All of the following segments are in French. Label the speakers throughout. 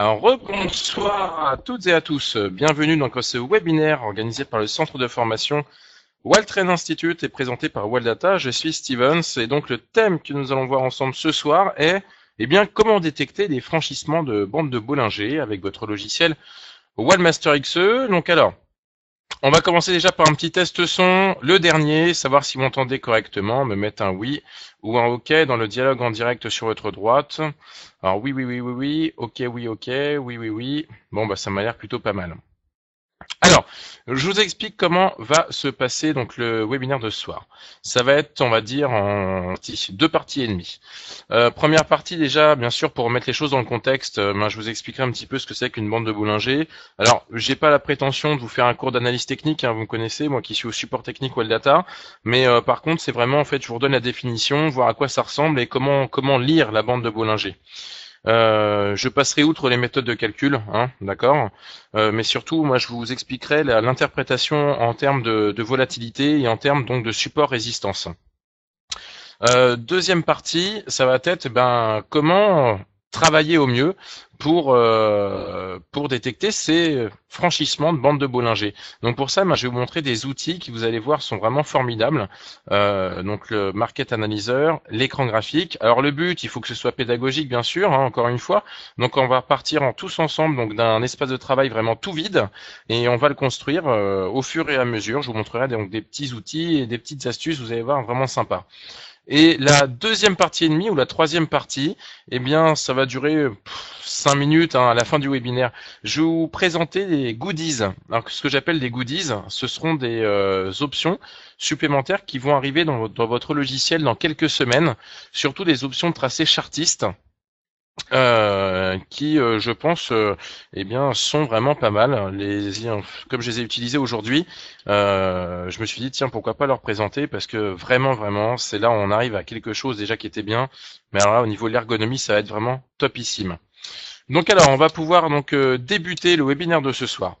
Speaker 1: Alors, rebonsoir à toutes et à tous. Bienvenue dans ce webinaire organisé par le centre de formation Train Institute et présenté par Wildata, Je suis Stevens et donc le thème que nous allons voir ensemble ce soir est eh bien, comment détecter des franchissements de bandes de Bollinger avec votre logiciel Wildmaster XE. Donc alors, on va commencer déjà par un petit test son, le dernier, savoir si vous m'entendez correctement, me mettre un oui ou un ok dans le dialogue en direct sur votre droite. Alors oui, oui, oui, oui, oui, ok, oui, ok, oui, oui, oui. Bon, bah ça m'a l'air plutôt pas mal. Alors, je vous explique comment va se passer donc le webinaire de ce soir. Ça va être, on va dire, en deux parties et demie. Euh, première partie déjà, bien sûr, pour mettre les choses dans le contexte, euh, ben, je vous expliquerai un petit peu ce que c'est qu'une bande de boulanger. Alors, j'ai pas la prétention de vous faire un cours d'analyse technique, hein, vous me connaissez, moi qui suis au support technique ou data, mais euh, par contre, c'est vraiment en fait, je vous redonne la définition, voir à quoi ça ressemble et comment comment lire la bande de boulanger. Euh, je passerai outre les méthodes de calcul, hein, d'accord. Euh, mais surtout, moi, je vous expliquerai l'interprétation en termes de, volatilité et en termes donc de support résistance. Euh, deuxième partie, ça va être eh ben comment travailler au mieux pour euh, pour détecter ces franchissements de bandes de Bollinger. Donc pour ça, je vais vous montrer des outils qui vous allez voir sont vraiment formidables. Euh, donc le Market Analyzer, l'écran graphique. Alors le but, il faut que ce soit pédagogique bien sûr, hein, encore une fois. Donc on va partir en tous ensemble donc d'un espace de travail vraiment tout vide et on va le construire euh, au fur et à mesure. Je vous montrerai donc des petits outils et des petites astuces. Vous allez voir vraiment sympa. Et la deuxième partie et demie ou la troisième partie, eh bien, ça va durer cinq minutes hein, à la fin du webinaire. Je vais vous présenter des goodies. Alors, ce que j'appelle des goodies, ce seront des euh, options supplémentaires qui vont arriver dans, dans votre logiciel dans quelques semaines, surtout des options de tracé chartiste. Euh, qui, euh, je pense, euh, eh bien, sont vraiment pas mal. Hein, les, comme je les ai utilisés aujourd'hui, je me suis dit tiens pourquoi pas leur présenter parce que vraiment vraiment c'est là où on arrive à quelque chose déjà qui était bien, mais alors là au niveau de l'ergonomie ça va être vraiment topissime. Donc alors on va pouvoir donc débuter le webinaire de ce soir.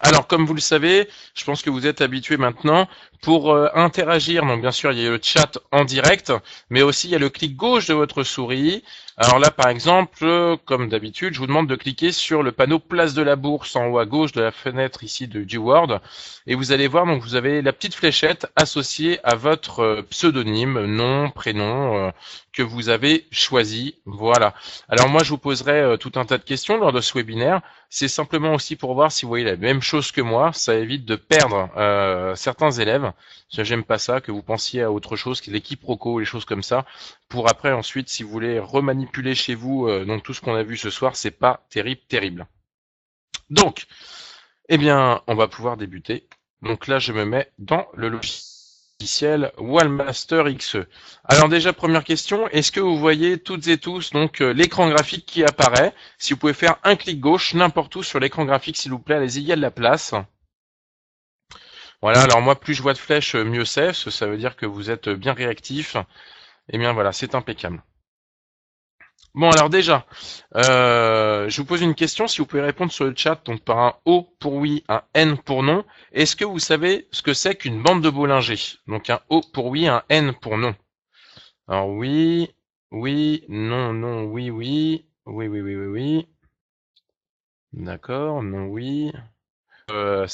Speaker 1: Alors, comme vous le savez, je pense que vous êtes habitués maintenant pour interagir. Donc, bien sûr, il y a le chat en direct, mais aussi il y a le clic gauche de votre souris alors là, par exemple, comme d'habitude, je vous demande de cliquer sur le panneau place de la bourse en haut à gauche de la fenêtre ici de, du Word. Et vous allez voir, donc vous avez la petite fléchette associée à votre euh, pseudonyme, nom, prénom, euh, que vous avez choisi. Voilà. Alors moi, je vous poserai euh, tout un tas de questions lors de ce webinaire. C'est simplement aussi pour voir si vous voyez la même chose que moi. Ça évite de perdre certains élèves. si j'aime pas ça, que vous pensiez à autre chose, que les quiproquos, les choses comme ça, pour après ensuite, si vous voulez remanipuler chez vous. Euh, donc tout ce qu'on a vu ce soir, c'est pas terrible, terrible. Donc, eh bien, on va pouvoir débuter. Donc là, je me mets dans le logiciel Wallmaster XE. Alors déjà, première question, est-ce que vous voyez toutes et tous donc euh, l'écran graphique qui apparaît Si vous pouvez faire un clic gauche n'importe où sur l'écran graphique, s'il vous plaît, allez-y, il y a de la place. Voilà, alors moi, plus je vois de flèches, euh, mieux c'est. Ça veut dire que vous êtes bien réactif. Eh bien voilà, c'est impeccable. Bon alors déjà, euh, je vous pose une question, si vous pouvez répondre sur le chat, donc par un O pour oui, un N pour non. Est-ce que vous savez ce que c'est qu'une bande de Bollinger Donc un O pour oui, un N pour non. Alors oui, oui, non, non, oui, oui, oui, oui, oui, oui, oui. D'accord, non, oui. 50-50. Euh,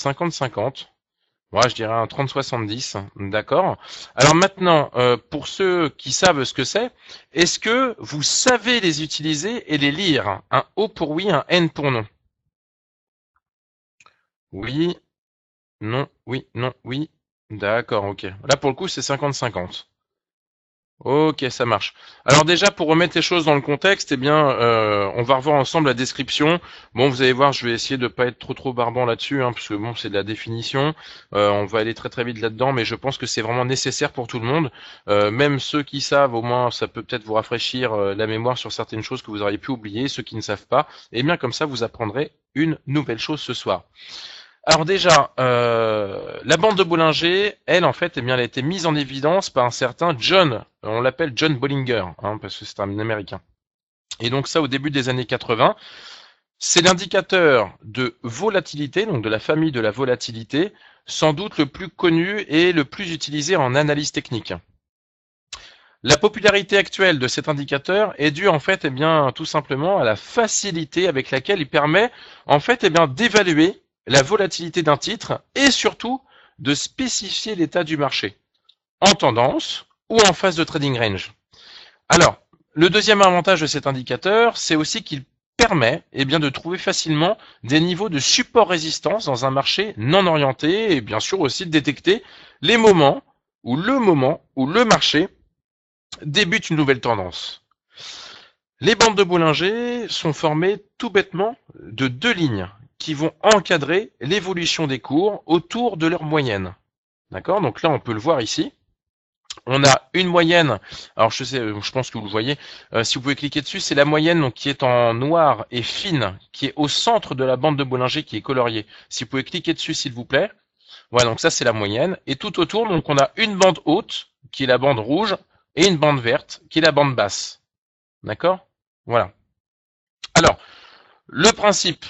Speaker 1: moi, je dirais un 30-70, d'accord. Alors maintenant, euh, pour ceux qui savent ce que c'est, est-ce que vous savez les utiliser et les lire Un O pour oui, un N pour non. Oui, non, oui, non, oui. D'accord, ok. Là pour le coup c'est 50-50. Ok, ça marche. Alors déjà, pour remettre les choses dans le contexte, eh bien, euh, on va revoir ensemble la description. Bon, vous allez voir, je vais essayer de ne pas être trop trop barbant là-dessus, hein, parce que bon, c'est de la définition. Euh, on va aller très très vite là-dedans, mais je pense que c'est vraiment nécessaire pour tout le monde. Euh, même ceux qui savent, au moins, ça peut peut-être vous rafraîchir la mémoire sur certaines choses que vous auriez pu oublier, ceux qui ne savent pas. eh bien, comme ça, vous apprendrez une nouvelle chose ce soir. Alors déjà, euh, la bande de Bollinger, elle en fait, eh bien, elle a été mise en évidence par un certain John. Euh, on l'appelle John Bollinger, hein, parce que c'est un Américain. Et donc ça, au début des années 80, c'est l'indicateur de volatilité, donc de la famille de la volatilité, sans doute le plus connu et le plus utilisé en analyse technique. La popularité actuelle de cet indicateur est due en fait, eh bien, tout simplement à la facilité avec laquelle il permet en fait, eh bien, d'évaluer la volatilité d'un titre et surtout de spécifier l'état du marché en tendance ou en phase de trading range. Alors, le deuxième avantage de cet indicateur, c'est aussi qu'il permet eh bien, de trouver facilement des niveaux de support-résistance dans un marché non orienté et bien sûr aussi de détecter les moments où le moment où le marché débute une nouvelle tendance. Les bandes de Bollinger sont formées tout bêtement de deux lignes qui vont encadrer l'évolution des cours autour de leur moyenne. D'accord Donc là, on peut le voir ici. On a une moyenne, alors je sais, je pense que vous le voyez, euh, si vous pouvez cliquer dessus, c'est la moyenne donc, qui est en noir et fine, qui est au centre de la bande de Bollinger qui est coloriée. Si vous pouvez cliquer dessus, s'il vous plaît. Voilà, donc ça c'est la moyenne. Et tout autour, donc on a une bande haute, qui est la bande rouge, et une bande verte, qui est la bande basse. D'accord Voilà. Alors, le principe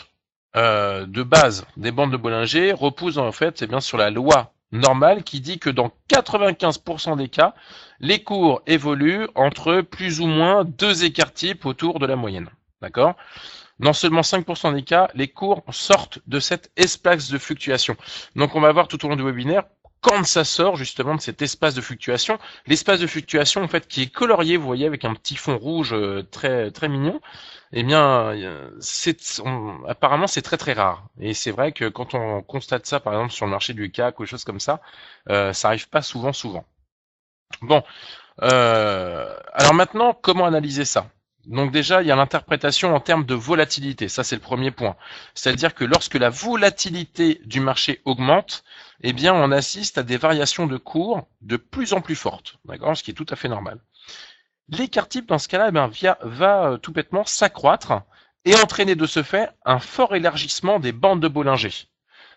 Speaker 1: euh, de base des bandes de Bollinger reposent en fait c'est eh bien sur la loi normale qui dit que dans 95% des cas, les cours évoluent entre plus ou moins deux écarts types autour de la moyenne. D'accord Dans seulement 5% des cas, les cours sortent de cet espace de fluctuation. Donc on va voir tout au long du webinaire quand ça sort justement de cet espace de fluctuation, l'espace de fluctuation en fait qui est colorié, vous voyez, avec un petit fond rouge euh, très très mignon, eh bien, euh, c'est apparemment c'est très très rare. Et c'est vrai que quand on constate ça, par exemple sur le marché du CAC ou des choses comme ça, euh, ça arrive pas souvent souvent. Bon, alors maintenant, comment analyser ça donc déjà, il y a l'interprétation en termes de volatilité. Ça, c'est le premier point. C'est-à-dire que lorsque la volatilité du marché augmente, eh bien, on assiste à des variations de cours de plus en plus fortes. D'accord Ce qui est tout à fait normal. L'écart type, dans ce cas-là, eh ben, va euh, tout bêtement s'accroître et entraîner de ce fait un fort élargissement des bandes de Bollinger.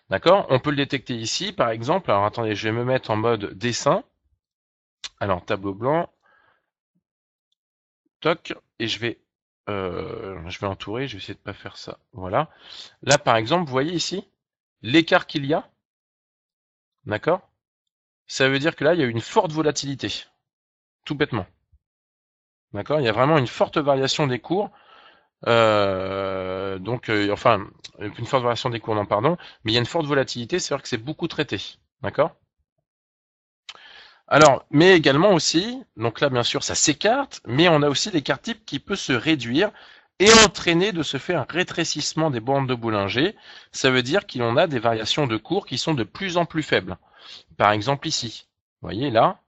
Speaker 1: D'accord On peut le détecter ici, par exemple. Alors, attendez, je vais me mettre en mode dessin. Alors, tableau blanc. Toc et je vais, euh, je vais entourer, je vais essayer de ne pas faire ça. Voilà. Là, par exemple, vous voyez ici l'écart qu'il y a. D'accord Ça veut dire que là, il y a une forte volatilité. Tout bêtement. D'accord Il y a vraiment une forte variation des cours. Euh, donc, euh, enfin, une forte variation des cours, non, pardon, mais il y a une forte volatilité, cest vrai que c'est beaucoup traité. D'accord alors, mais également aussi, donc là bien sûr ça s'écarte, mais on a aussi des cartes types qui peut se réduire et entraîner de se faire un rétrécissement des bandes de Boulanger. Ça veut dire qu'il en a des variations de cours qui sont de plus en plus faibles. Par exemple ici, vous voyez là,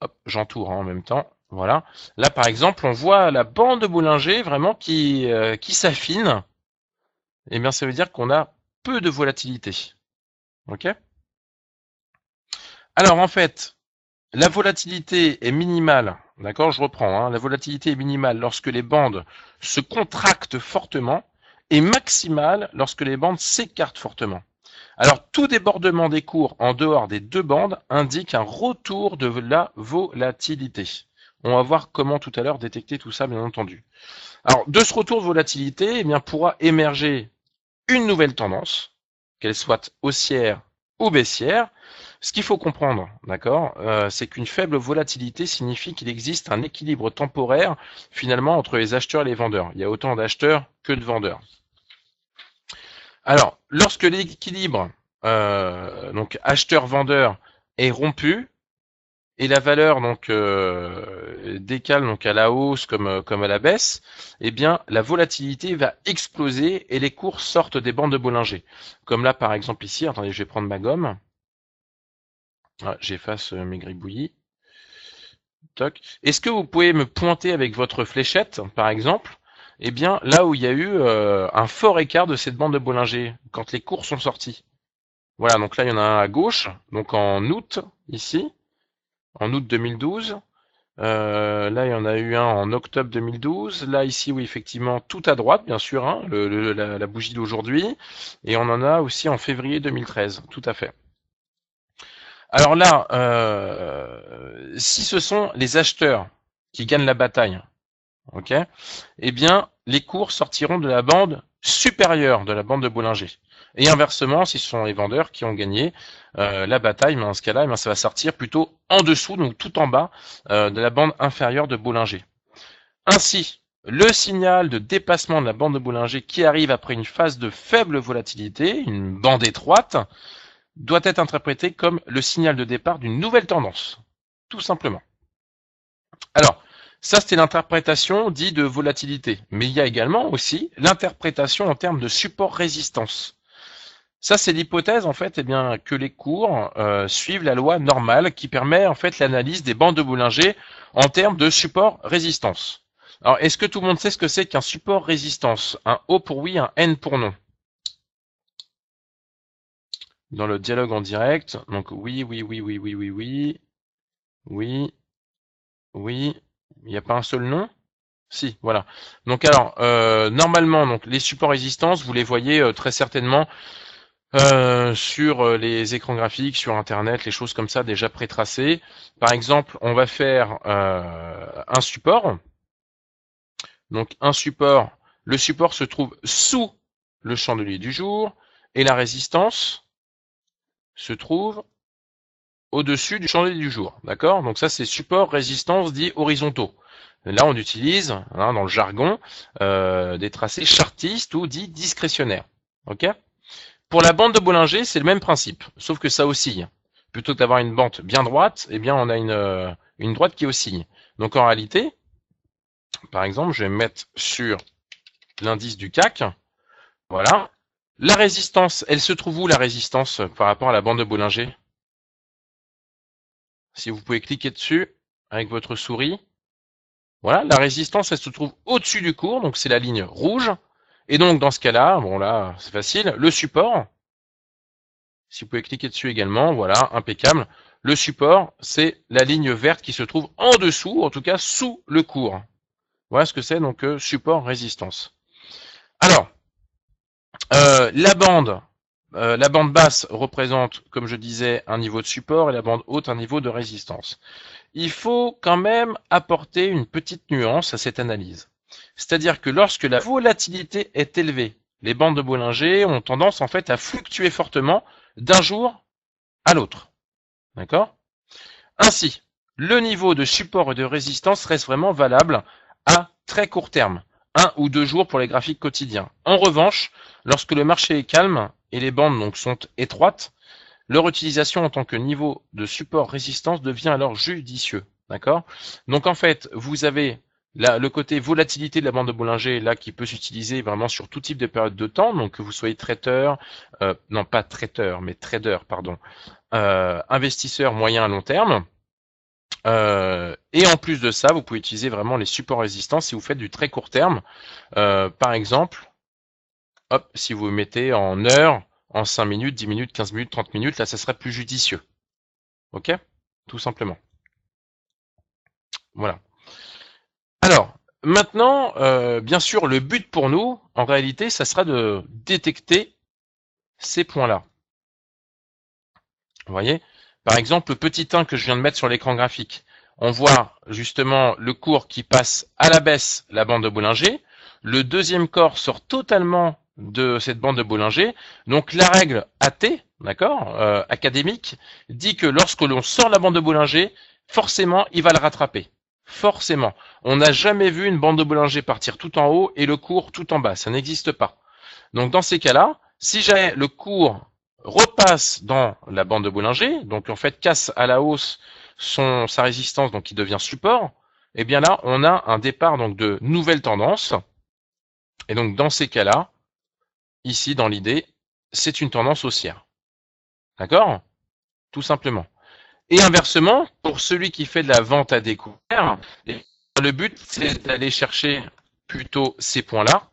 Speaker 1: hop, j'entoure hein, en même temps. Voilà. Là, par exemple, on voit la bande de Boulanger vraiment qui, euh, qui s'affine. Eh bien, ça veut dire qu'on a peu de volatilité. OK alors en fait, la volatilité est minimale. D'accord, je reprends. Hein, la volatilité est minimale lorsque les bandes se contractent fortement et maximale lorsque les bandes s'écartent fortement. Alors tout débordement des cours en dehors des deux bandes indique un retour de la volatilité. On va voir comment tout à l'heure détecter tout ça, bien entendu. Alors de ce retour de volatilité, eh bien, pourra émerger une nouvelle tendance, qu'elle soit haussière ou baissière, ce qu'il faut comprendre, d'accord, euh, c'est qu'une faible volatilité signifie qu'il existe un équilibre temporaire finalement entre les acheteurs et les vendeurs. Il y a autant d'acheteurs que de vendeurs. Alors, lorsque l'équilibre euh, donc acheteur-vendeur est rompu et la valeur donc euh, décale donc à la hausse comme, comme à la baisse, eh bien la volatilité va exploser et les cours sortent des bandes de Bollinger. Comme là par exemple ici, attendez, je vais prendre ma gomme. Ah, j'efface euh, mes gribouillis. Toc. Est-ce que vous pouvez me pointer avec votre fléchette, par exemple, eh bien, là où il y a eu euh, un fort écart de cette bande de Bollinger, quand les cours sont sortis. Voilà, donc là, il y en a un à gauche, donc en août, ici, en août 2012. Euh, là, il y en a eu un en octobre 2012. Là, ici, oui, effectivement, tout à droite, bien sûr, hein, le, la bougie d'aujourd'hui. Et on en a aussi en février 2013, tout à fait. Alors là, euh, si ce sont les acheteurs qui gagnent la bataille, ok, eh bien, les cours sortiront de la bande supérieure de la bande de Bollinger. Et inversement, si ce sont les vendeurs qui ont gagné euh, la bataille, mais dans ce cas-là, eh ça va sortir plutôt en dessous, donc tout en bas euh, de la bande inférieure de Bollinger. Ainsi, le signal de dépassement de la bande de Bollinger qui arrive après une phase de faible volatilité, une bande étroite, doit être interprété comme le signal de départ d'une nouvelle tendance, tout simplement. Alors, ça c'était l'interprétation dite de volatilité, mais il y a également aussi l'interprétation en termes de support résistance. Ça c'est l'hypothèse en fait eh bien, que les cours euh, suivent la loi normale qui permet en fait l'analyse des bandes de Bollinger en termes de support résistance. Alors est-ce que tout le monde sait ce que c'est qu'un support résistance Un O pour oui, un N pour non dans le dialogue en direct, donc oui, oui, oui, oui, oui, oui, oui, oui, oui, il n'y a pas un seul nom si, voilà. Donc alors, euh, normalement, donc les supports résistance, vous les voyez euh, très certainement euh, sur les écrans graphiques, sur Internet, les choses comme ça déjà pré-tracées. Par exemple, on va faire un support. Donc un support, le support se trouve sous le chandelier du jour et la résistance se trouve au-dessus du chandelier du jour. D'accord Donc ça, c'est support résistance dit horizontaux. Là, on utilise, hein, dans le jargon, euh, des tracés chartistes ou dits discrétionnaires. Ok Pour la bande de Bollinger, c'est le même principe, sauf que ça oscille. Plutôt que d'avoir une bande bien droite, eh bien, on a une, euh, une droite qui oscille. Donc en réalité, par exemple, je vais mettre sur l'indice du CAC. Voilà. La Résistance, elle se trouve où la Résistance euh, par rapport à la bande de Bollinger Si vous pouvez cliquer dessus avec votre souris, voilà, la Résistance, elle se trouve au-dessus du cours, donc c'est la ligne rouge. Et donc dans ce cas-là, bon là, c'est facile, le support, si vous pouvez cliquer dessus également, voilà, impeccable. Le support, c'est la ligne verte qui se trouve en dessous, en tout cas sous le cours. Voilà ce que c'est donc euh, support résistance. Alors, euh, la bande, euh, la bande basse représente, comme je disais, un niveau de support et la bande haute un niveau de résistance. Il faut quand même apporter une petite nuance à cette analyse. C'est-à-dire que lorsque la volatilité est élevée, les bandes de Bollinger ont tendance en fait à fluctuer fortement d'un jour à l'autre. D'accord Ainsi, le niveau de support et de résistance reste vraiment valable à très court terme un ou deux jours pour les graphiques quotidiens. En revanche, lorsque le marché est calme et les bandes donc sont étroites, leur utilisation en tant que niveau de support résistance devient alors judicieux. D'accord Donc en fait, vous avez le côté volatilité de la bande de Bollinger là qui peut s'utiliser vraiment sur tout type de période de temps, donc que vous soyez traiteur, euh, non pas traiteur, mais trader, pardon, euh, investisseur moyen à long terme, euh, et en plus de ça, vous pouvez utiliser vraiment les supports résistants si vous faites du très court terme. Euh, par exemple, hop, si vous mettez en heure, en 5 minutes, 10 minutes, 15 minutes, 30 minutes, là, ça serait plus judicieux. OK Tout simplement. Voilà. Alors, maintenant, euh, bien sûr, le but pour nous, en réalité, ça sera de détecter ces points-là. Vous voyez par exemple, le petit 1 que je viens de mettre sur l'écran graphique. On voit justement le cours qui passe à la baisse la bande de Bollinger. Le deuxième corps sort totalement de cette bande de Bollinger. Donc la règle AT, d'accord, euh, académique, dit que lorsque l'on sort la bande de Bollinger, forcément, il va le rattraper. Forcément. On n'a jamais vu une bande de Bollinger partir tout en haut et le cours tout en bas. Ça n'existe pas. Donc dans ces cas-là, si j'ai le cours repasse dans la bande de Boulanger, donc en fait casse à la hausse son, sa résistance, donc il devient support, et eh bien là on a un départ donc de nouvelles tendances. Et donc dans ces cas-là, ici dans l'idée, c'est une tendance haussière. D'accord Tout simplement. Et inversement, pour celui qui fait de la vente à découvert, eh le but c'est d'aller chercher plutôt ces points-là,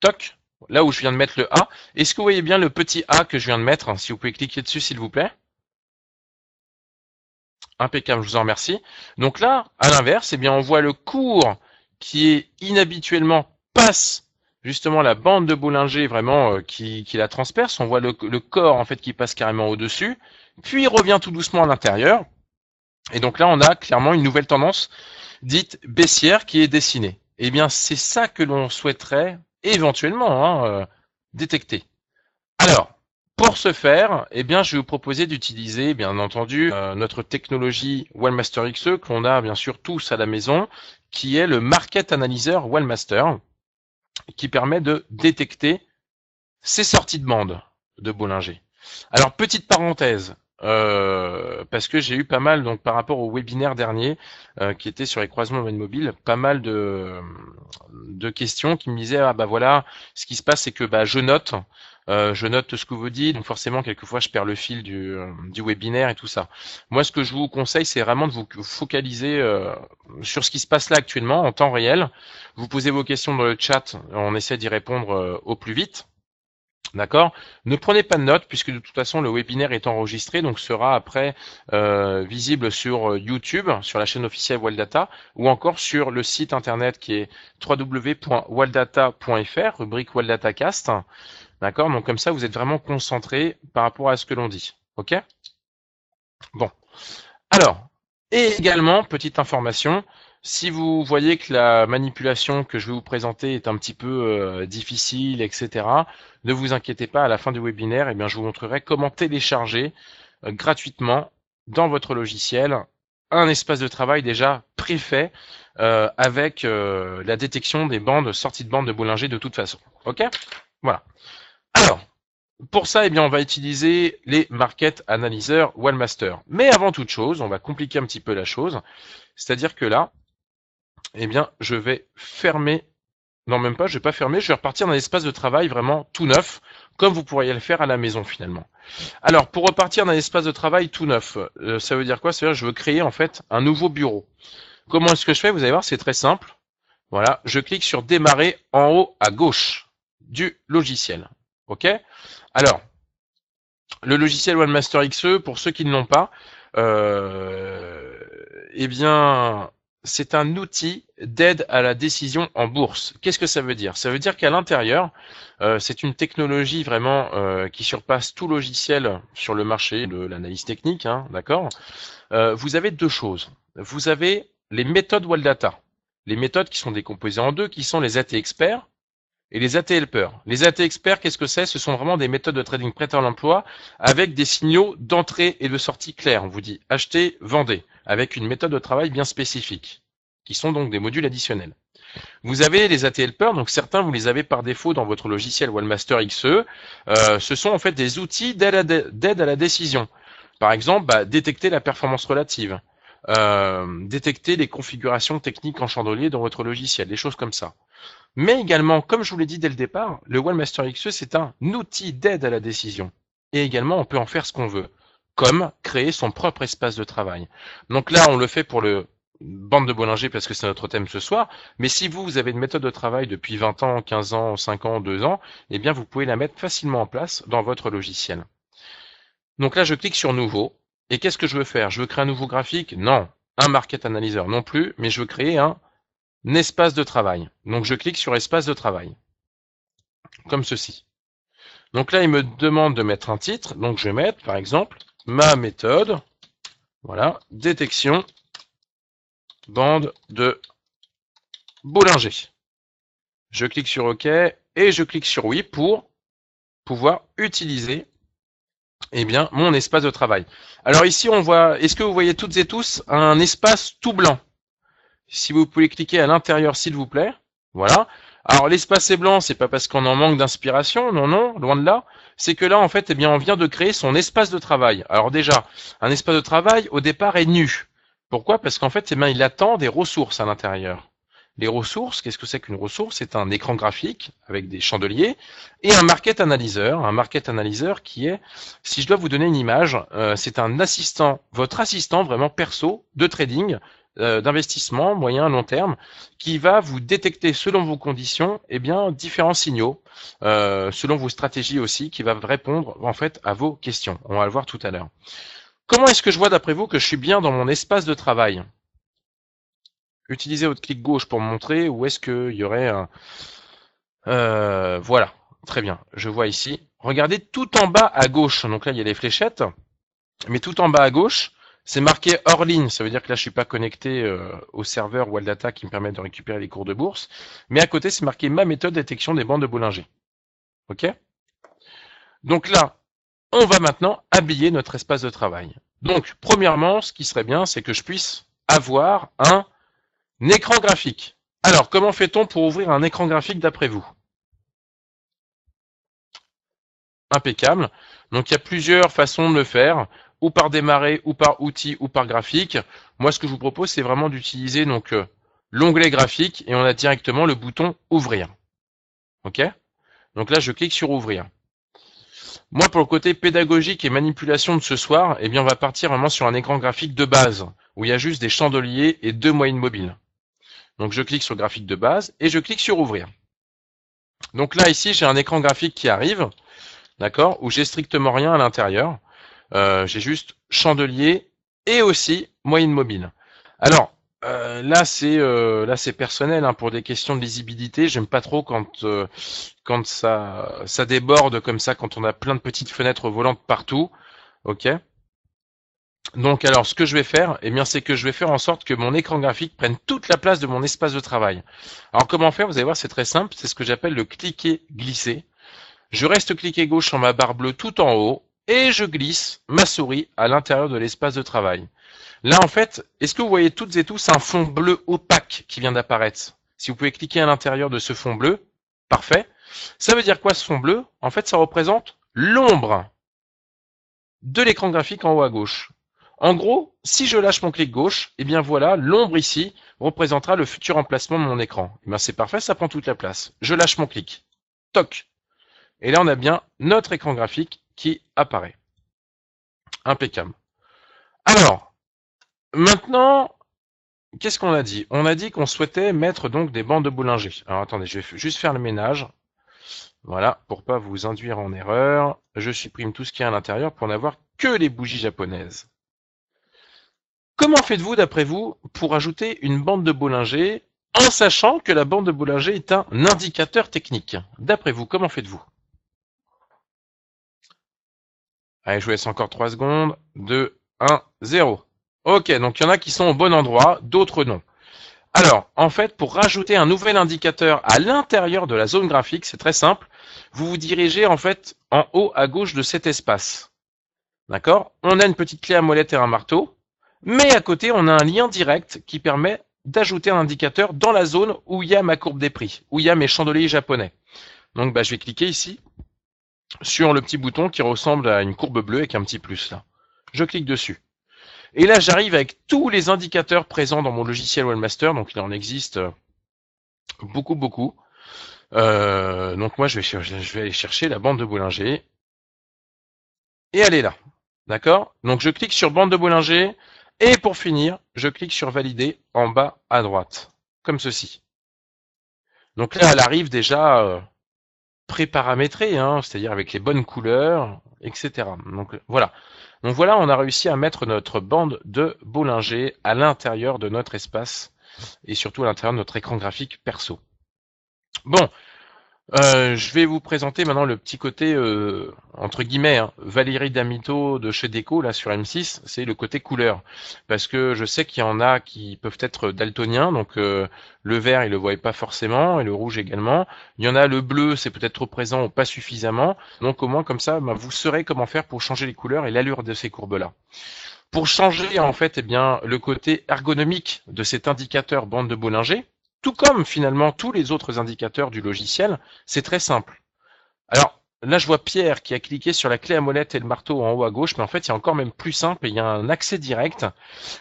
Speaker 1: toc, Là où je viens de mettre le A, est-ce que vous voyez bien le petit A que je viens de mettre Si vous pouvez cliquer dessus, s'il vous plaît. Impeccable, je vous en remercie. Donc là, à l'inverse, eh bien, on voit le cours qui est inhabituellement passe justement la bande de Bollinger vraiment euh, qui, la transperce. On voit le, corps en fait qui passe carrément au-dessus, puis revient tout doucement à l'intérieur. Et donc là, on a clairement une nouvelle tendance dite baissière qui est dessinée. Eh bien, c'est ça que l'on souhaiterait éventuellement hein, euh, détecter. Alors, pour ce faire, eh bien, je vais vous proposer d'utiliser, bien entendu, euh, notre technologie Wellmaster XE qu'on a bien sûr tous à la maison, qui est le Market Analyzer Wellmaster, qui permet de détecter ces sorties de bande de Bollinger. Alors, petite parenthèse, euh, parce que j'ai eu pas mal, donc par rapport au webinaire dernier euh, qui était sur les croisements mobile, pas mal de, de questions qui me disaient ah bah voilà, ce qui se passe c'est que bah je note, euh, je note ce que vous dites, donc forcément quelquefois je perds le fil du, du webinaire et tout ça. Moi ce que je vous conseille c'est vraiment de vous focaliser sur ce qui se passe là actuellement en temps réel. Vous posez vos questions dans le chat, on essaie d'y répondre au plus vite. D'accord Ne prenez pas de notes puisque de toute façon le webinaire est enregistré, donc sera après euh, visible sur euh, YouTube, sur la chaîne officielle Wildata, ou encore sur le site internet qui est www.wildata.fr, rubrique WildataCast. D'accord Donc comme ça, vous êtes vraiment concentré par rapport à ce que l'on dit. OK Bon. Alors, et également, petite information, si vous voyez que la manipulation que je vais vous présenter est un petit peu euh, difficile, etc., ne vous inquiétez pas, à la fin du webinaire, eh bien, je vous montrerai comment télécharger euh, gratuitement dans votre logiciel un espace de travail déjà préfait euh, avec la détection des bandes, sorties de bandes de Bollinger de toute façon. OK Voilà. Alors, pour ça, eh bien, on va utiliser les Market Analyzer Wallmaster. Mais avant toute chose, on va compliquer un petit peu la chose. C'est-à-dire que là, eh bien, je vais fermer. Non, même pas, je vais pas fermer, je vais repartir dans espace de travail vraiment tout neuf, comme vous pourriez le faire à la maison finalement. Alors, pour repartir dans espace de travail tout neuf, euh, ça veut dire quoi C'est-à-dire je veux créer en fait un nouveau bureau. Comment est-ce que je fais Vous allez voir, c'est très simple. Voilà, je clique sur démarrer en haut à gauche du logiciel. OK Alors, le logiciel OneMaster XE, pour ceux qui ne l'ont pas, euh, eh bien, c'est un outil d'aide à la décision en bourse. Qu'est-ce que ça veut dire Ça veut dire qu'à l'intérieur, euh, c'est une technologie vraiment euh, qui surpasse tout logiciel sur le marché de l'analyse technique, hein, d'accord euh, Vous avez deux choses. Vous avez les méthodes Data, les méthodes qui sont décomposées en deux, qui sont les AT experts et les AT helpers. Les AT experts, qu'est-ce que c'est Ce sont vraiment des méthodes de trading prêtes à l'emploi avec des signaux d'entrée et de sortie clairs. On vous dit achetez, vendez avec une méthode de travail bien spécifique qui sont donc des modules additionnels. Vous avez les AT donc certains vous les avez par défaut dans votre logiciel Wallmaster XE. Euh, ce sont en fait des outils d'aide à, la décision. Par exemple, bah, détecter la performance relative, euh, détecter les configurations techniques en chandelier dans votre logiciel, des choses comme ça. Mais également, comme je vous l'ai dit dès le départ, le Wallmaster XE c'est un outil d'aide à la décision. Et également, on peut en faire ce qu'on veut, comme créer son propre espace de travail. Donc là, on le fait pour le bande de Bollinger parce que c'est notre thème ce soir, mais si vous, vous avez une méthode de travail depuis 20 ans, 15 ans, 5 ans, 2 ans, eh bien vous pouvez la mettre facilement en place dans votre logiciel. Donc là, je clique sur Nouveau. Et qu'est-ce que je veux faire Je veux créer un nouveau graphique Non. Un Market Analyzer non plus, mais je veux créer un, un espace de travail. Donc je clique sur Espace de travail. Comme ceci. Donc là, il me demande de mettre un titre. Donc je vais mettre, par exemple, ma méthode, voilà, détection bande de boulanger. Je clique sur OK et je clique sur oui pour pouvoir utiliser eh bien, mon espace de travail. Alors ici, on voit, est-ce que vous voyez toutes et tous un espace tout blanc Si vous pouvez cliquer à l'intérieur, s'il vous plaît. Voilà. Alors l'espace est blanc, c'est pas parce qu'on en manque d'inspiration, non, non, loin de là. C'est que là, en fait, eh bien, on vient de créer son espace de travail. Alors déjà, un espace de travail, au départ, est nu. Pourquoi Parce qu'en fait, eh bien, il attend des ressources à l'intérieur. Les ressources, qu'est-ce que c'est qu'une ressource C'est un écran graphique avec des chandeliers et un market analyzer. Un market analyzer qui est, si je dois vous donner une image, euh, c'est un assistant, votre assistant vraiment perso de trading, euh, d'investissement moyen long terme, qui va vous détecter selon vos conditions, eh bien différents signaux, euh, selon vos stratégies aussi, qui va répondre en fait à vos questions. On va le voir tout à l'heure. Comment est-ce que je vois d'après vous que je suis bien dans mon espace de travail Utilisez votre clic gauche pour me montrer où est-ce qu'il y aurait un... Euh, voilà, très bien. Je vois ici. Regardez tout en bas à gauche. Donc là, il y a les fléchettes. Mais tout en bas à gauche, c'est marqué hors ligne. Ça veut dire que là, je suis pas connecté euh, au serveur ou à qui me permet de récupérer les cours de bourse. Mais à côté, c'est marqué ma méthode détection des bandes de Bollinger. OK Donc là, on va maintenant habiller notre espace de travail. Donc, premièrement, ce qui serait bien, c'est que je puisse avoir un écran graphique. Alors, comment fait-on pour ouvrir un écran graphique d'après vous Impeccable. Donc, il y a plusieurs façons de le faire, ou par démarrer, ou par outil, ou par graphique. Moi, ce que je vous propose, c'est vraiment d'utiliser donc euh, l'onglet graphique et on a directement le bouton ouvrir. OK Donc là, je clique sur ouvrir. Moi, pour le côté pédagogique et manipulation de ce soir, eh bien, on va partir vraiment sur un écran graphique de base, où il y a juste des chandeliers et deux moyennes mobiles. Donc, je clique sur graphique de base et je clique sur ouvrir. Donc là, ici, j'ai un écran graphique qui arrive, d'accord, où j'ai strictement rien à l'intérieur. Euh, j'ai juste chandelier et aussi moyenne mobile. Alors, euh, là, c'est euh, là, c'est personnel hein, pour des questions de lisibilité. J'aime pas trop quand euh, ça déborde comme ça, quand on a plein de petites fenêtres volantes partout. Ok. Donc alors, ce que je vais faire, et eh bien, c'est que je vais faire en sorte que mon écran graphique prenne toute la place de mon espace de travail. Alors comment faire Vous allez voir, c'est très simple. C'est ce que j'appelle le cliquer glisser. Je reste cliqué gauche sur ma barre bleue tout en haut et je glisse ma souris à l'intérieur de l'espace de travail. Là, en fait, est-ce que vous voyez toutes et tous un fond bleu opaque qui vient d'apparaître Si vous pouvez cliquer à l'intérieur de ce fond bleu, parfait. Ça veut dire quoi ce fond bleu En fait, ça représente l'ombre de l'écran graphique en haut à gauche. En gros, si je lâche mon clic gauche, eh bien voilà, l'ombre ici représentera le futur emplacement de mon écran. Eh c'est parfait, ça prend toute la place. Je lâche mon clic. Toc. Et là, on a bien notre écran graphique qui apparaît. Impeccable. Alors, Maintenant, qu'est-ce qu'on a dit On a dit qu'on souhaitait mettre donc des bandes de boulanger. Alors attendez, je vais juste faire le ménage. Voilà, pour pas vous induire en erreur, je supprime tout ce qui est à l'intérieur pour n'avoir que les bougies japonaises. Comment faites-vous, d'après vous, pour ajouter une bande de Bollinger en sachant que la bande de Bollinger est un indicateur technique D'après vous, comment faites-vous Allez, je vous laisse encore 3 secondes. 2, 1, 0. Ok, donc il y en a qui sont au bon endroit, d'autres non. Alors, en fait, pour rajouter un nouvel indicateur à l'intérieur de la zone graphique, c'est très simple. Vous vous dirigez en fait en haut à gauche de cet espace. D'accord On a une petite clé à molette et un marteau, mais à côté, on a un lien direct qui permet d'ajouter un indicateur dans la zone où il y a ma courbe des prix, où il y a mes chandeliers japonais. Donc bah, je vais cliquer ici sur le petit bouton qui ressemble à une courbe bleue avec un petit plus là. Je clique dessus. Et là, j'arrive avec tous les indicateurs présents dans mon logiciel Wellmaster, Donc, il en existe euh, beaucoup, beaucoup. Euh, donc, moi, je vais, aller chercher la bande de Bollinger. Et elle est là. D'accord Donc, je clique sur bande de Bollinger. Et pour finir, je clique sur valider en bas à droite. Comme ceci. Donc là, elle arrive déjà pré euh, préparamétrée, hein, c'est-à-dire avec les bonnes couleurs, etc. Donc voilà. Donc voilà, on a réussi à mettre notre bande de Bollinger à l'intérieur de notre espace et surtout à l'intérieur de notre écran graphique perso. Bon, euh, je vais vous présenter maintenant le petit côté euh, entre guillemets hein, Valérie D'Amito de chez Deco là sur M6, c'est le côté couleur parce que je sais qu'il y en a qui peuvent être daltoniens donc euh, le vert ils le voient pas forcément et le rouge également. Il y en a le bleu c'est peut-être trop présent ou pas suffisamment donc au moins comme ça bah, vous saurez comment faire pour changer les couleurs et l'allure de ces courbes là pour changer en fait eh bien le côté ergonomique de cet indicateur bande de Bollinger tout comme finalement tous les autres indicateurs du logiciel, c'est très simple. Alors là, je vois Pierre qui a cliqué sur la clé à molette et le marteau en haut à gauche, mais en fait, il y a encore même plus simple et il y a un accès direct.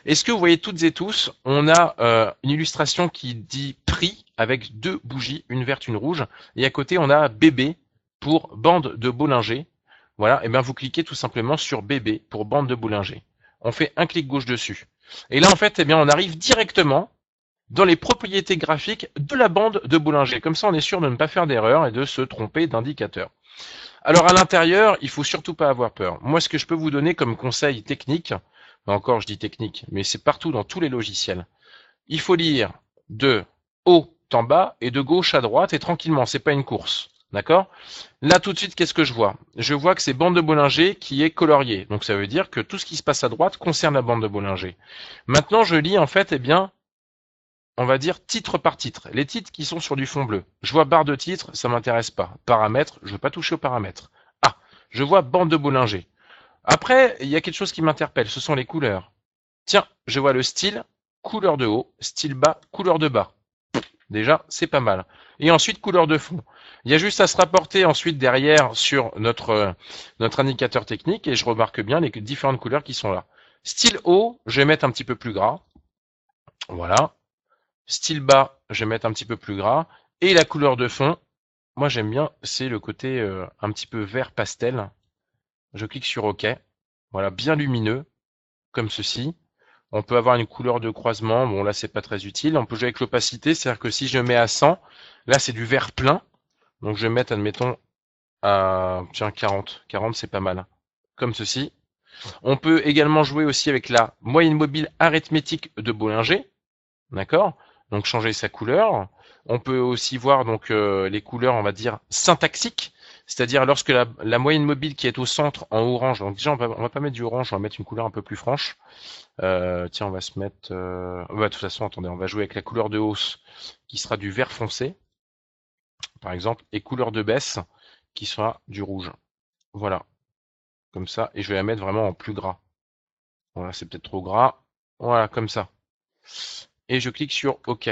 Speaker 1: Est-ce que vous voyez toutes et tous, on a euh, une illustration qui dit prix avec deux bougies, une verte, une rouge, et à côté, on a bébé pour bande de Bollinger. Voilà, et bien vous cliquez tout simplement sur bébé pour bande de boulanger. On fait un clic gauche dessus. Et là, en fait, eh bien, on arrive directement dans les propriétés graphiques de la bande de Bollinger. Comme ça, on est sûr de ne pas faire d'erreur et de se tromper d'indicateur. Alors à l'intérieur, il faut surtout pas avoir peur. Moi, ce que je peux vous donner comme conseil technique, bah, encore je dis technique, mais c'est partout dans tous les logiciels. Il faut lire de haut en bas et de gauche à droite et tranquillement, c'est pas une course. D'accord Là tout de suite, qu'est-ce que je vois Je vois que c'est bande de Bollinger qui est coloriée. Donc ça veut dire que tout ce qui se passe à droite concerne la bande de Bollinger. Maintenant, je lis en fait eh bien on va dire titre par titre, les titres qui sont sur du fond bleu. Je vois barre de titre, ça m'intéresse pas. Paramètres, je veux pas toucher aux paramètres. Ah, je vois bande de boulanger. Après, il y a quelque chose qui m'interpelle, ce sont les couleurs. Tiens, je vois le style, couleur de haut, style bas, couleur de bas. Déjà, c'est pas mal. Et ensuite, couleur de fond. Il y a juste à se rapporter ensuite derrière sur notre, notre indicateur technique et je remarque bien les différentes couleurs qui sont là. Style haut, je vais mettre un petit peu plus gras. Voilà. Style bas, je vais mettre un petit peu plus gras. Et la couleur de fond, moi j'aime bien, c'est le côté euh, un petit peu vert pastel. Je clique sur OK. Voilà, bien lumineux, comme ceci. On peut avoir une couleur de croisement. Bon, là, c'est pas très utile. On peut jouer avec l'opacité. C'est-à-dire que si je mets à 100, là, c'est du vert plein. Donc, je vais mettre, admettons, à, tiens, 40. 40, c'est pas mal. Comme ceci. On peut également jouer aussi avec la moyenne mobile arithmétique de Bollinger. D'accord donc changer sa couleur. On peut aussi voir donc euh, les couleurs, on va dire syntaxiques, c'est-à-dire lorsque la, moyenne mobile qui est au centre en orange. Donc déjà, on va, va pas mettre du orange, on va mettre une couleur un peu plus franche. Euh, tiens, on va se mettre. Euh... Bah, de toute façon, attendez, on va jouer avec la couleur de hausse qui sera du vert foncé, par exemple, et couleur de baisse qui sera du rouge. Voilà, comme ça, et je vais la mettre vraiment en plus gras. Voilà, c'est peut-être trop gras. Voilà, comme ça et je clique sur OK.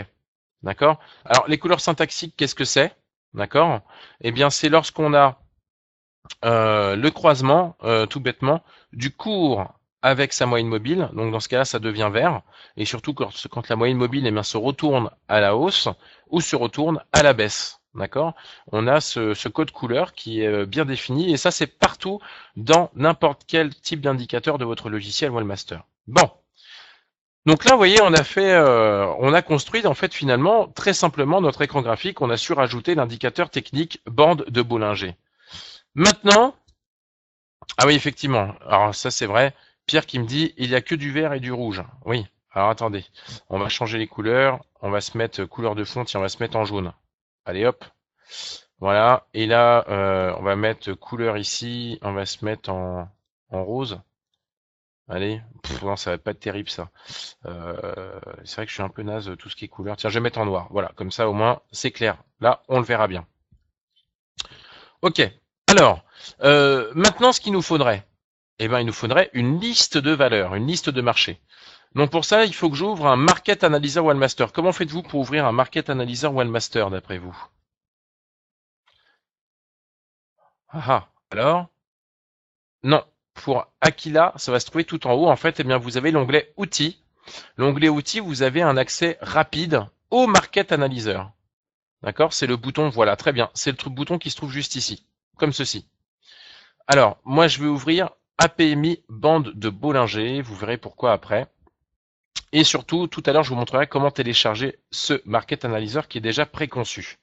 Speaker 1: D'accord Alors, les couleurs syntaxiques, qu'est-ce que c'est D'accord Eh bien, c'est lorsqu'on a euh, le croisement, euh, tout bêtement, du cours avec sa moyenne mobile. Donc dans ce cas-là, ça devient vert. Et surtout quand, la moyenne mobile eh se retourne à la hausse ou se retourne à la baisse. D'accord On a ce, ce, code couleur qui est euh, bien défini. Et ça, c'est partout dans n'importe quel type d'indicateur de votre logiciel Wallmaster. Bon. Donc là, vous voyez, on a fait, euh, on a construit en fait finalement très simplement notre écran graphique. On a su rajouter l'indicateur technique bande de Bollinger. Maintenant, ah oui, effectivement. Alors ça, c'est vrai. Pierre qui me dit, il n'y a que du vert et du rouge. Oui. Alors attendez, on va changer les couleurs. On va se mettre couleur de fond. Tiens, on va se mettre en jaune. Allez, hop. Voilà. Et là, euh, on va mettre couleur ici. On va se mettre en, en rose. Allez, ça va pas être terrible ça. Euh, c'est vrai que je suis un peu naze tout ce qui est couleur. Tiens, je vais mettre en noir. Voilà, comme ça au moins c'est clair. Là, on le verra bien. Ok. Alors, euh, maintenant, ce qu'il nous faudrait, eh ben, il nous faudrait une liste de valeurs, une liste de marchés. Donc pour ça, il faut que j'ouvre un Market Analyzer Wallmaster. Comment faites-vous pour ouvrir un Market Analyzer Wallmaster d'après vous ah, ah alors Non, pour Aquila, ça va se trouver tout en haut. En fait, eh bien, vous avez l'onglet Outils. L'onglet Outils, vous avez un accès rapide au Market Analyzer. D'accord C'est le bouton, voilà, très bien. C'est le bouton qui se trouve juste ici, comme ceci. Alors, moi, je vais ouvrir APMI bande de Bollinger. Vous verrez pourquoi après. Et surtout, tout à l'heure, je vous montrerai comment télécharger ce Market Analyzer qui est déjà préconçu.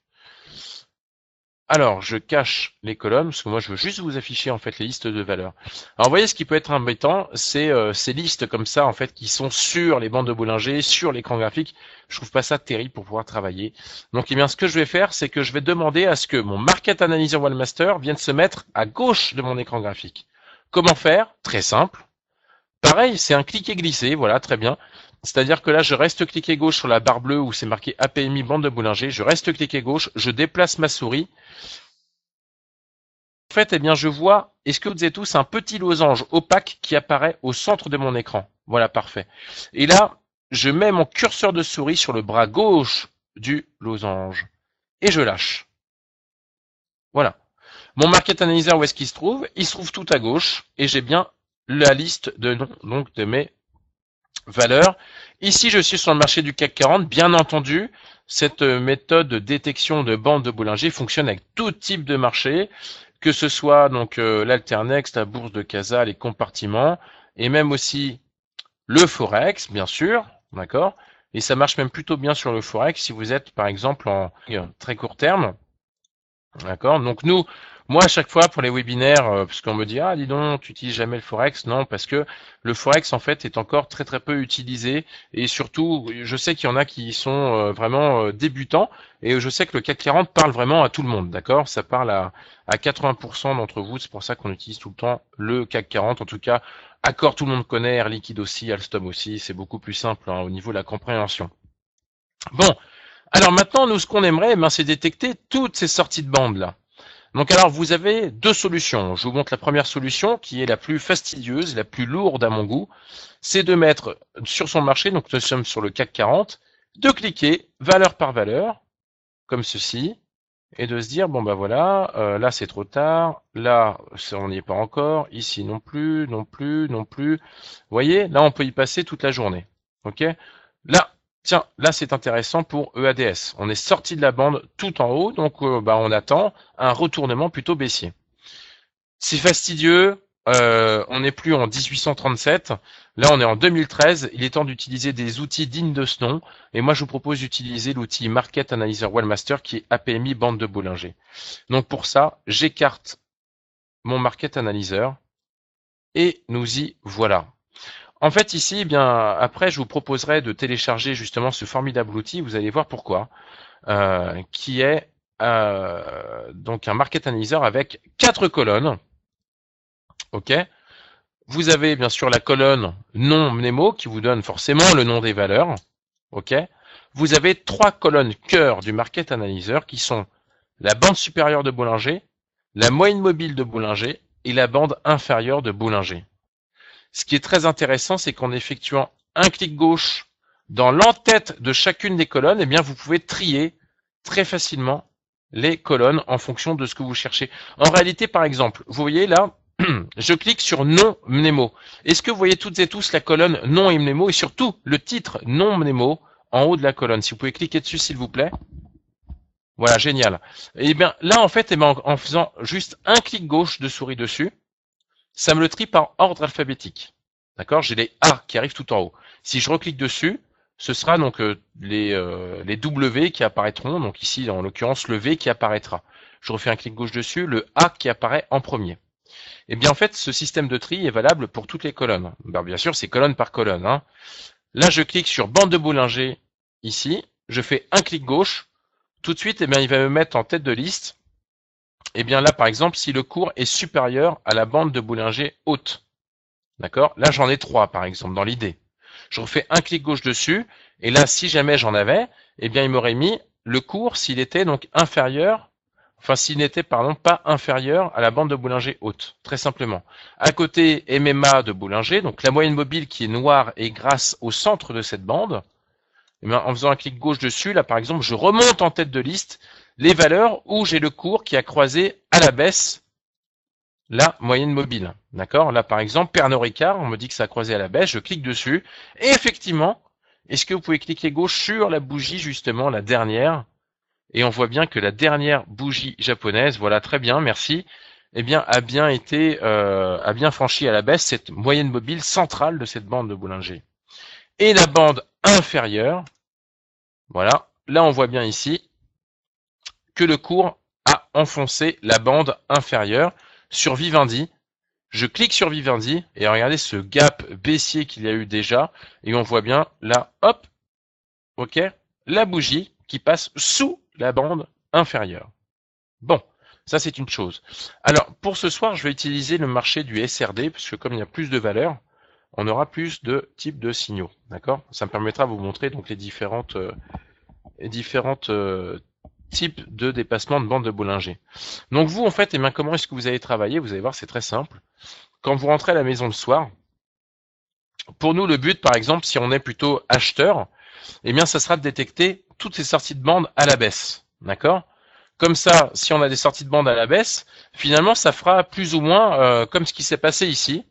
Speaker 1: Alors, je cache les colonnes, parce que moi, je veux juste vous afficher en fait les listes de valeurs. Alors, vous voyez, ce qui peut être embêtant, c'est euh, ces listes comme ça, en fait, qui sont sur les bandes de Bollinger, sur l'écran graphique. Je trouve pas ça terrible pour pouvoir travailler. Donc, eh bien, ce que je vais faire, c'est que je vais demander à ce que mon Market Analyzer Wallmaster vienne se mettre à gauche de mon écran graphique. Comment faire Très simple. Pareil, c'est un cliquet glissé. glisser, voilà, très bien. C'est-à-dire que là, je reste cliqué gauche sur la barre bleue où c'est marqué APMI bande de boulanger. Je reste cliqué gauche, je déplace ma souris. En fait, eh bien, je vois, est-ce que vous êtes tous un petit losange opaque qui apparaît au centre de mon écran Voilà, parfait. Et là, je mets mon curseur de souris sur le bras gauche du losange et je lâche. Voilà. Mon market analyzer, où est-ce qu'il se trouve Il se trouve tout à gauche et j'ai bien la liste de noms donc de mes valeur. Ici, je suis sur le marché du CAC 40. Bien entendu, cette euh, méthode de détection de bandes de Bollinger fonctionne avec tout type de marché, que ce soit donc euh, l'Alternex, la bourse de Casa, les compartiments, et même aussi le Forex, bien sûr, d'accord Et ça marche même plutôt bien sur le Forex si vous êtes, par exemple, en euh, très court terme, d'accord Donc nous, moi, à chaque fois, pour les webinaires, euh, parce qu'on me dit, ah, dis donc, tu n'utilises jamais le Forex. Non, parce que le Forex, en fait, est encore très, très peu utilisé. Et surtout, je sais qu'il y en a qui sont euh, vraiment euh, débutants. Et je sais que le CAC 40 parle vraiment à tout le monde, d'accord Ça parle à, à 80% d'entre vous. C'est pour ça qu'on utilise tout le temps le CAC 40. En tout cas, accord, tout le monde connaît, Air Liquide aussi, Alstom aussi. C'est beaucoup plus simple hein, au niveau de la compréhension. Bon. Alors maintenant, nous, ce qu'on aimerait, eh ben, c'est détecter toutes ces sorties de bande là. Donc alors vous avez deux solutions. Je vous montre la première solution qui est la plus fastidieuse, la plus lourde à mon goût, c'est de mettre sur son marché, donc nous sommes sur le CAC 40, de cliquer valeur par valeur, comme ceci, et de se dire bon bah voilà, euh, là c'est trop tard, là on n'y est pas encore, ici non plus, non plus, non plus. Vous voyez, là on peut y passer toute la journée. Ok Là, tiens, là c'est intéressant pour EADS. On est sorti de la bande tout en haut, donc euh, bah, on attend un retournement plutôt baissier. C'est fastidieux, euh, on n'est plus en 1837, là on est en 2013, il est temps d'utiliser des outils dignes de ce nom, et moi je vous propose d'utiliser l'outil Market Analyzer Wellmaster qui est APMI bande de Bollinger. Donc pour ça, j'écarte mon Market Analyzer, et nous y voilà. En fait, ici, eh bien, après, je vous proposerai de télécharger justement ce formidable outil. Vous allez voir pourquoi, euh, qui est euh, donc un market analyzer avec quatre colonnes. Ok. Vous avez bien sûr la colonne nom Nemo qui vous donne forcément le nom des valeurs. Ok. Vous avez trois colonnes cœur du market analyzer qui sont la bande supérieure de Boulanger, la moyenne mobile de Boulanger et la bande inférieure de Boulanger. Ce qui est très intéressant, c'est qu'en effectuant un clic gauche dans l'entête de chacune des colonnes, eh bien, vous pouvez trier très facilement les colonnes en fonction de ce que vous cherchez. En réalité, par exemple, vous voyez là, je clique sur non mnémo. Est-ce que vous voyez toutes et tous la colonne non et et surtout le titre non mnémo en haut de la colonne Si vous pouvez cliquer dessus, s'il vous plaît. Voilà, génial. Et eh bien là, en fait, et eh en faisant juste un clic gauche de souris dessus, ça me le trie par ordre alphabétique. D'accord J'ai les A qui arrivent tout en haut. Si je reclique dessus, ce sera donc euh, les, euh, les W qui apparaîtront. Donc ici, en l'occurrence, le V qui apparaîtra. Je refais un clic gauche dessus, le A qui apparaît en premier. Et eh bien en fait, ce système de tri est valable pour toutes les colonnes. Ben, bien sûr, c'est colonne par colonne. Hein. Là, je clique sur bande de boulanger, ici. Je fais un clic gauche. Tout de suite, eh bien, il va me mettre en tête de liste eh bien là, par exemple, si le cours est supérieur à la bande de Boulanger haute, d'accord Là, j'en ai trois, par exemple, dans l'idée. Je refais un clic gauche dessus, et là, si jamais j'en avais, eh bien, il m'aurait mis le cours s'il était donc inférieur, enfin, s'il n'était, pardon, pas inférieur à la bande de Boulanger haute, très simplement. À côté, MMA de Boulanger, donc la moyenne mobile qui est noire et grasse au centre de cette bande, eh bien, en faisant un clic gauche dessus, là, par exemple, je remonte en tête de liste les valeurs où j'ai le cours qui a croisé à la baisse la moyenne mobile. D'accord Là, par exemple, Pernod Ricard, on me dit que ça a croisé à la baisse, je clique dessus. Et effectivement, est-ce que vous pouvez cliquer gauche sur la bougie, justement, la dernière Et on voit bien que la dernière bougie japonaise, voilà, très bien, merci, eh bien, a bien été, euh, a bien franchi à la baisse cette moyenne mobile centrale de cette bande de Boulanger. Et la bande inférieure, voilà, là on voit bien ici, que le cours a enfoncé la bande inférieure sur Vivendi. Je clique sur Vivendi et regardez ce gap baissier qu'il y a eu déjà et on voit bien là, hop, ok, la bougie qui passe sous la bande inférieure. Bon, ça c'est une chose. Alors pour ce soir, je vais utiliser le marché du SRD parce que comme il y a plus de valeurs, on aura plus de types de signaux, d'accord Ça me permettra de vous montrer donc les différentes, euh, différentes euh, type de dépassement de bande de Bollinger. Donc vous, en fait, et eh bien, comment est-ce que vous allez travailler Vous allez voir, c'est très simple. Quand vous rentrez à la maison le soir, pour nous, le but, par exemple, si on est plutôt acheteur, eh bien, ça sera de détecter toutes ces sorties de bande à la baisse. D'accord Comme ça, si on a des sorties de bande à la baisse, finalement, ça fera plus ou moins euh, comme ce qui s'est passé ici.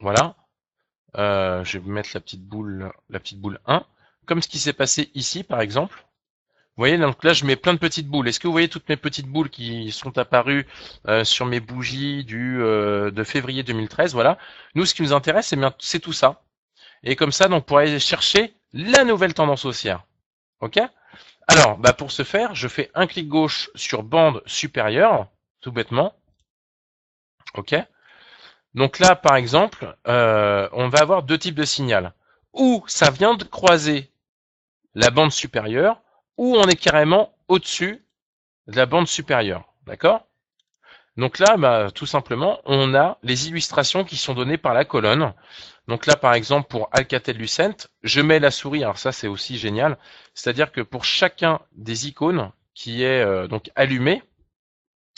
Speaker 1: Voilà. Euh, je vais vous mettre la petite boule, la petite boule 1. Comme ce qui s'est passé ici, par exemple. Vous voyez, donc là, je mets plein de petites boules. Est-ce que vous voyez toutes mes petites boules qui sont apparues euh, sur mes bougies du euh, de février 2013 Voilà. Nous, ce qui nous intéresse, c'est tout ça. Et comme ça, donc, on aller chercher la nouvelle tendance haussière. OK Alors, bah, pour ce faire, je fais un clic gauche sur bande supérieure, tout bêtement. OK Donc là, par exemple, euh, on va avoir deux types de signal. Ou ça vient de croiser la bande supérieure, ou on est carrément au-dessus de la bande supérieure. D'accord Donc là, bah, tout simplement, on a les illustrations qui sont données par la colonne. Donc là, par exemple, pour Alcatel-Lucent, je mets la souris. Alors ça, c'est aussi génial. C'est-à-dire que pour chacun des icônes qui est euh, donc allumé,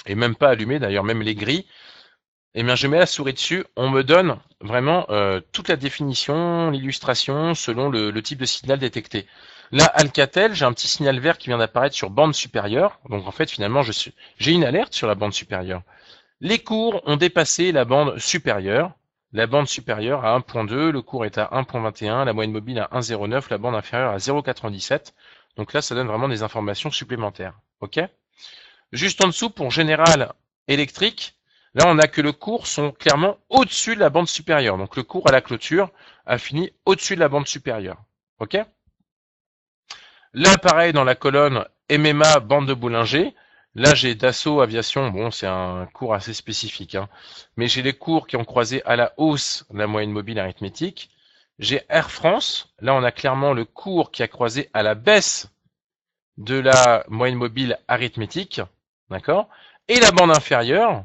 Speaker 1: et même pas allumé d'ailleurs, même les gris, eh bien, je mets la souris dessus. On me donne vraiment euh, toute la définition, l'illustration selon le, type de signal détecté. Là, Alcatel, j'ai un petit signal vert qui vient d'apparaître sur bande supérieure. Donc en fait, finalement, j'ai une alerte sur la bande supérieure. Les cours ont dépassé la bande supérieure. La bande supérieure à 1.2, le cours est à 1.21, la moyenne mobile à 1.09, la bande inférieure à 0.97. Donc là, ça donne vraiment des informations supplémentaires. OK Juste en dessous, pour général électrique, là, on a que le cours sont clairement au-dessus de la bande supérieure. Donc le cours à la clôture a fini au-dessus de la bande supérieure. OK Là, pareil, dans la colonne MMA, bande de boulanger, Là, j'ai Dassault Aviation. Bon, c'est un cours assez spécifique. Hein. Mais j'ai les cours qui ont croisé à la hausse la moyenne mobile arithmétique. J'ai Air France. Là, on a clairement le cours qui a croisé à la baisse de la moyenne mobile arithmétique. D'accord Et la bande inférieure.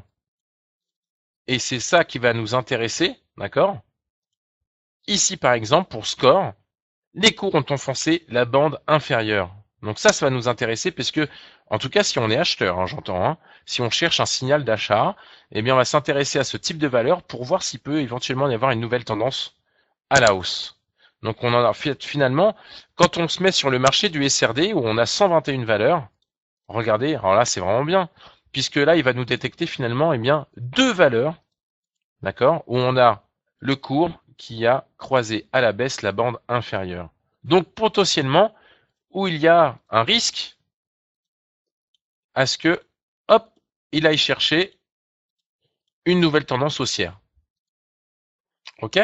Speaker 1: Et c'est ça qui va nous intéresser. D'accord Ici, par exemple, pour score, les cours ont enfoncé la bande inférieure. Donc ça, ça va nous intéresser parce que, en tout cas, si on est acheteur, hein, j'entends, hein, si on cherche un signal d'achat, eh bien, on va s'intéresser à ce type de valeur pour voir s'il peut éventuellement y avoir une nouvelle tendance à la hausse. Donc on en a finalement, quand on se met sur le marché du SRD où on a 121 valeurs, regardez, alors là c'est vraiment bien, puisque là il va nous détecter finalement eh bien deux valeurs, d'accord, où on a le cours qui a croisé à la baisse la bande inférieure. Donc potentiellement, où il y a un risque à ce que, hop, il aille chercher une nouvelle tendance haussière. OK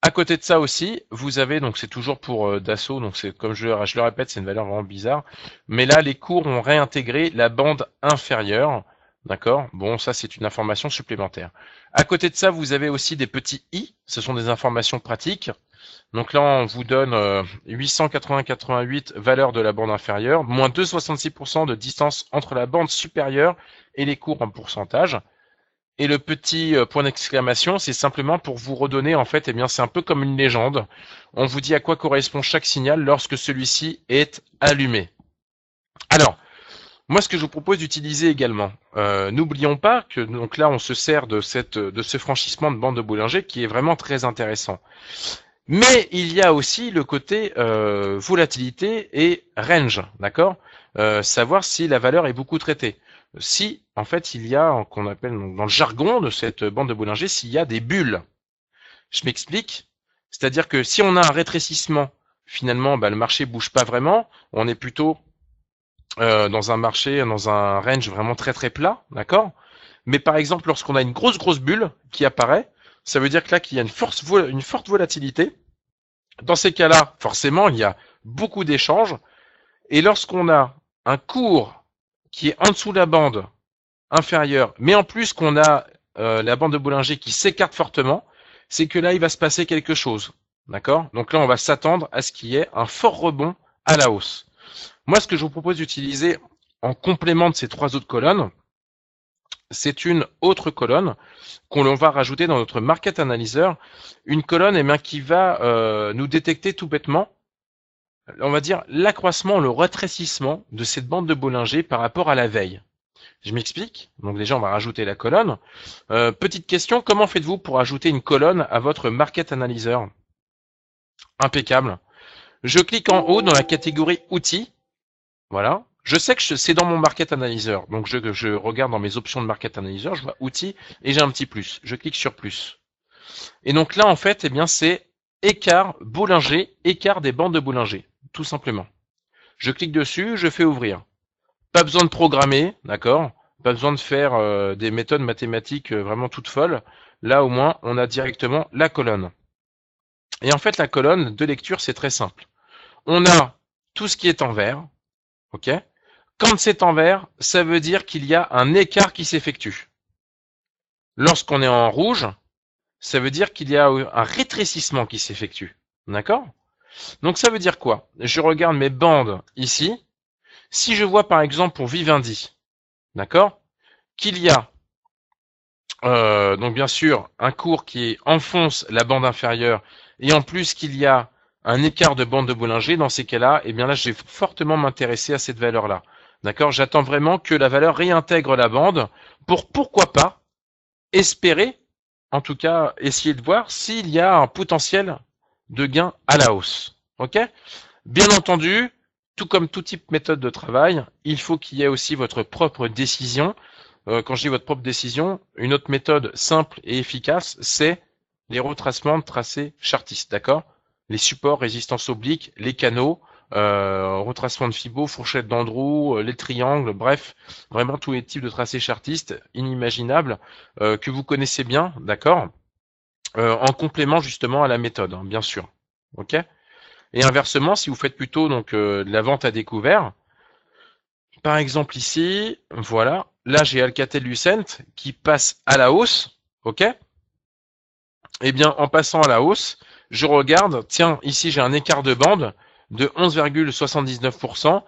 Speaker 1: à côté de ça aussi, vous avez, donc c'est toujours pour euh, Dassault, donc c'est comme je, je, le répète, c'est une valeur vraiment bizarre, mais là les cours ont réintégré la bande inférieure D'accord Bon, ça, c'est une information supplémentaire. À côté de ça, vous avez aussi des petits i. Ce sont des informations pratiques. Donc là, on vous donne 880 euh, valeur de la bande inférieure, moins 2,66% de distance entre la bande supérieure et les cours en pourcentage. Et le petit euh, point d'exclamation, c'est simplement pour vous redonner, en fait, eh bien, c'est un peu comme une légende. On vous dit à quoi correspond chaque signal lorsque celui-ci est allumé. Alors, moi, ce que je vous propose d'utiliser également, euh, n'oublions pas que donc là, on se sert de, cette, de ce franchissement de bande de Boulanger qui est vraiment très intéressant. Mais il y a aussi le côté euh, volatilité et range, d'accord euh, Savoir si la valeur est beaucoup traitée. Si, en fait, il y a, qu'on appelle dans le jargon de cette bande de boulanger, s'il y a des bulles. Je m'explique. C'est-à-dire que si on a un rétrécissement, finalement, bah, le marché bouge pas vraiment. On est plutôt euh, dans un marché, dans un range vraiment très très plat, d'accord Mais par exemple, lorsqu'on a une grosse grosse bulle qui apparaît, ça veut dire que là qu'il y a une, force, une forte volatilité. Dans ces cas-là, forcément, il y a beaucoup d'échanges. Et lorsqu'on a un cours qui est en dessous de la bande inférieure, mais en plus qu'on a euh, la bande de Bollinger qui s'écarte fortement, c'est que là, il va se passer quelque chose. D'accord Donc là, on va s'attendre à ce qu'il y ait un fort rebond à la hausse. Moi, ce que je vous propose d'utiliser en complément de ces trois autres colonnes, c'est une autre colonne qu'on va rajouter dans notre market analyzer, une colonne eh qui va euh, nous détecter tout bêtement, on va dire, l'accroissement, le rétrécissement de cette bande de Bollinger par rapport à la veille. Je m'explique. Donc déjà, on va rajouter la colonne. Euh, petite question, comment faites-vous pour ajouter une colonne à votre market analyzer Impeccable. Je clique en haut dans la catégorie outils voilà. Je sais que c'est dans mon market analyzer. Donc je, regarde dans mes options de market analyzer, je vois outils et j'ai un petit plus. Je clique sur plus. Et donc là, en fait, eh bien, c'est écart boulanger, écart des bandes de boulanger, tout simplement. Je clique dessus, je fais ouvrir. Pas besoin de programmer, d'accord Pas besoin de faire euh, des méthodes mathématiques euh, vraiment toutes folles. Là, au moins, on a directement la colonne. Et en fait, la colonne de lecture, c'est très simple. On a tout ce qui est en vert, Ok Quand c'est en vert, ça veut dire qu'il y a un écart qui s'effectue. Lorsqu'on est en rouge, ça veut dire qu'il y a un rétrécissement qui s'effectue. D'accord Donc ça veut dire quoi Je regarde mes bandes ici. Si je vois par exemple pour Vivendi, d'accord, qu'il y a euh, donc bien sûr un cours qui enfonce la bande inférieure et en plus qu'il y a un écart de bande de Bollinger, dans ces cas-là, eh bien là, j'ai fortement m'intéresser à cette valeur-là. D'accord J'attends vraiment que la valeur réintègre la bande pour pourquoi pas espérer, en tout cas, essayer de voir s'il y a un potentiel de gain à la hausse. OK Bien entendu, tout comme tout type méthode de travail, il faut qu'il y ait aussi votre propre décision. Euh, quand je dis votre propre décision, une autre méthode simple et efficace, c'est les retracements de tracés chartistes, d'accord les supports, résistance oblique, les canaux, euh, retracement de fibo, fourchette d'Andrew, euh, les triangles, bref, vraiment tous les types de tracés chartistes inimaginables euh, que vous connaissez bien, d'accord euh, En complément justement à la méthode, hein, bien sûr. Ok Et inversement, si vous faites plutôt donc de la vente à découvert, par exemple ici, voilà, là j'ai Alcatel-Lucent qui passe à la hausse, ok Eh bien, en passant à la hausse, je regarde, tiens, ici j'ai un écart de bande de 11,79%,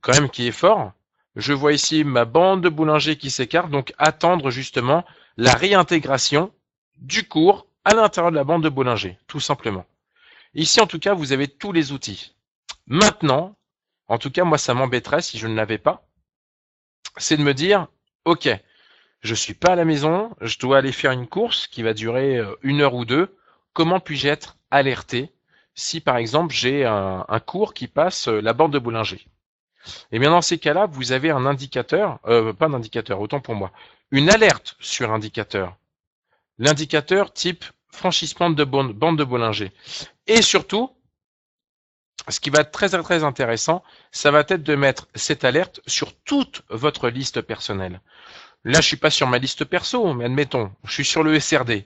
Speaker 1: quand même qui est fort. Je vois ici ma bande de Boulanger qui s'écarte, donc attendre justement la réintégration du cours à l'intérieur de la bande de Bollinger, tout simplement. Ici, en tout cas, vous avez tous les outils. Maintenant, en tout cas, moi, ça m'embêterait si je ne l'avais pas, c'est de me dire, OK, je suis pas à la maison, je dois aller faire une course qui va durer euh, une heure ou deux, comment puis-je être alerter si par exemple j'ai un, cours qui passe euh, la bande de Bollinger. Et bien dans ces cas-là, vous avez un indicateur, euh, pas un indicateur, autant pour moi, une alerte sur indicateur. L'indicateur type franchissement de bande, de Bollinger. Et surtout, ce qui va être très très intéressant, ça va être de mettre cette alerte sur toute votre liste personnelle. Là, je suis pas sur ma liste perso, mais admettons, je suis sur le SRD.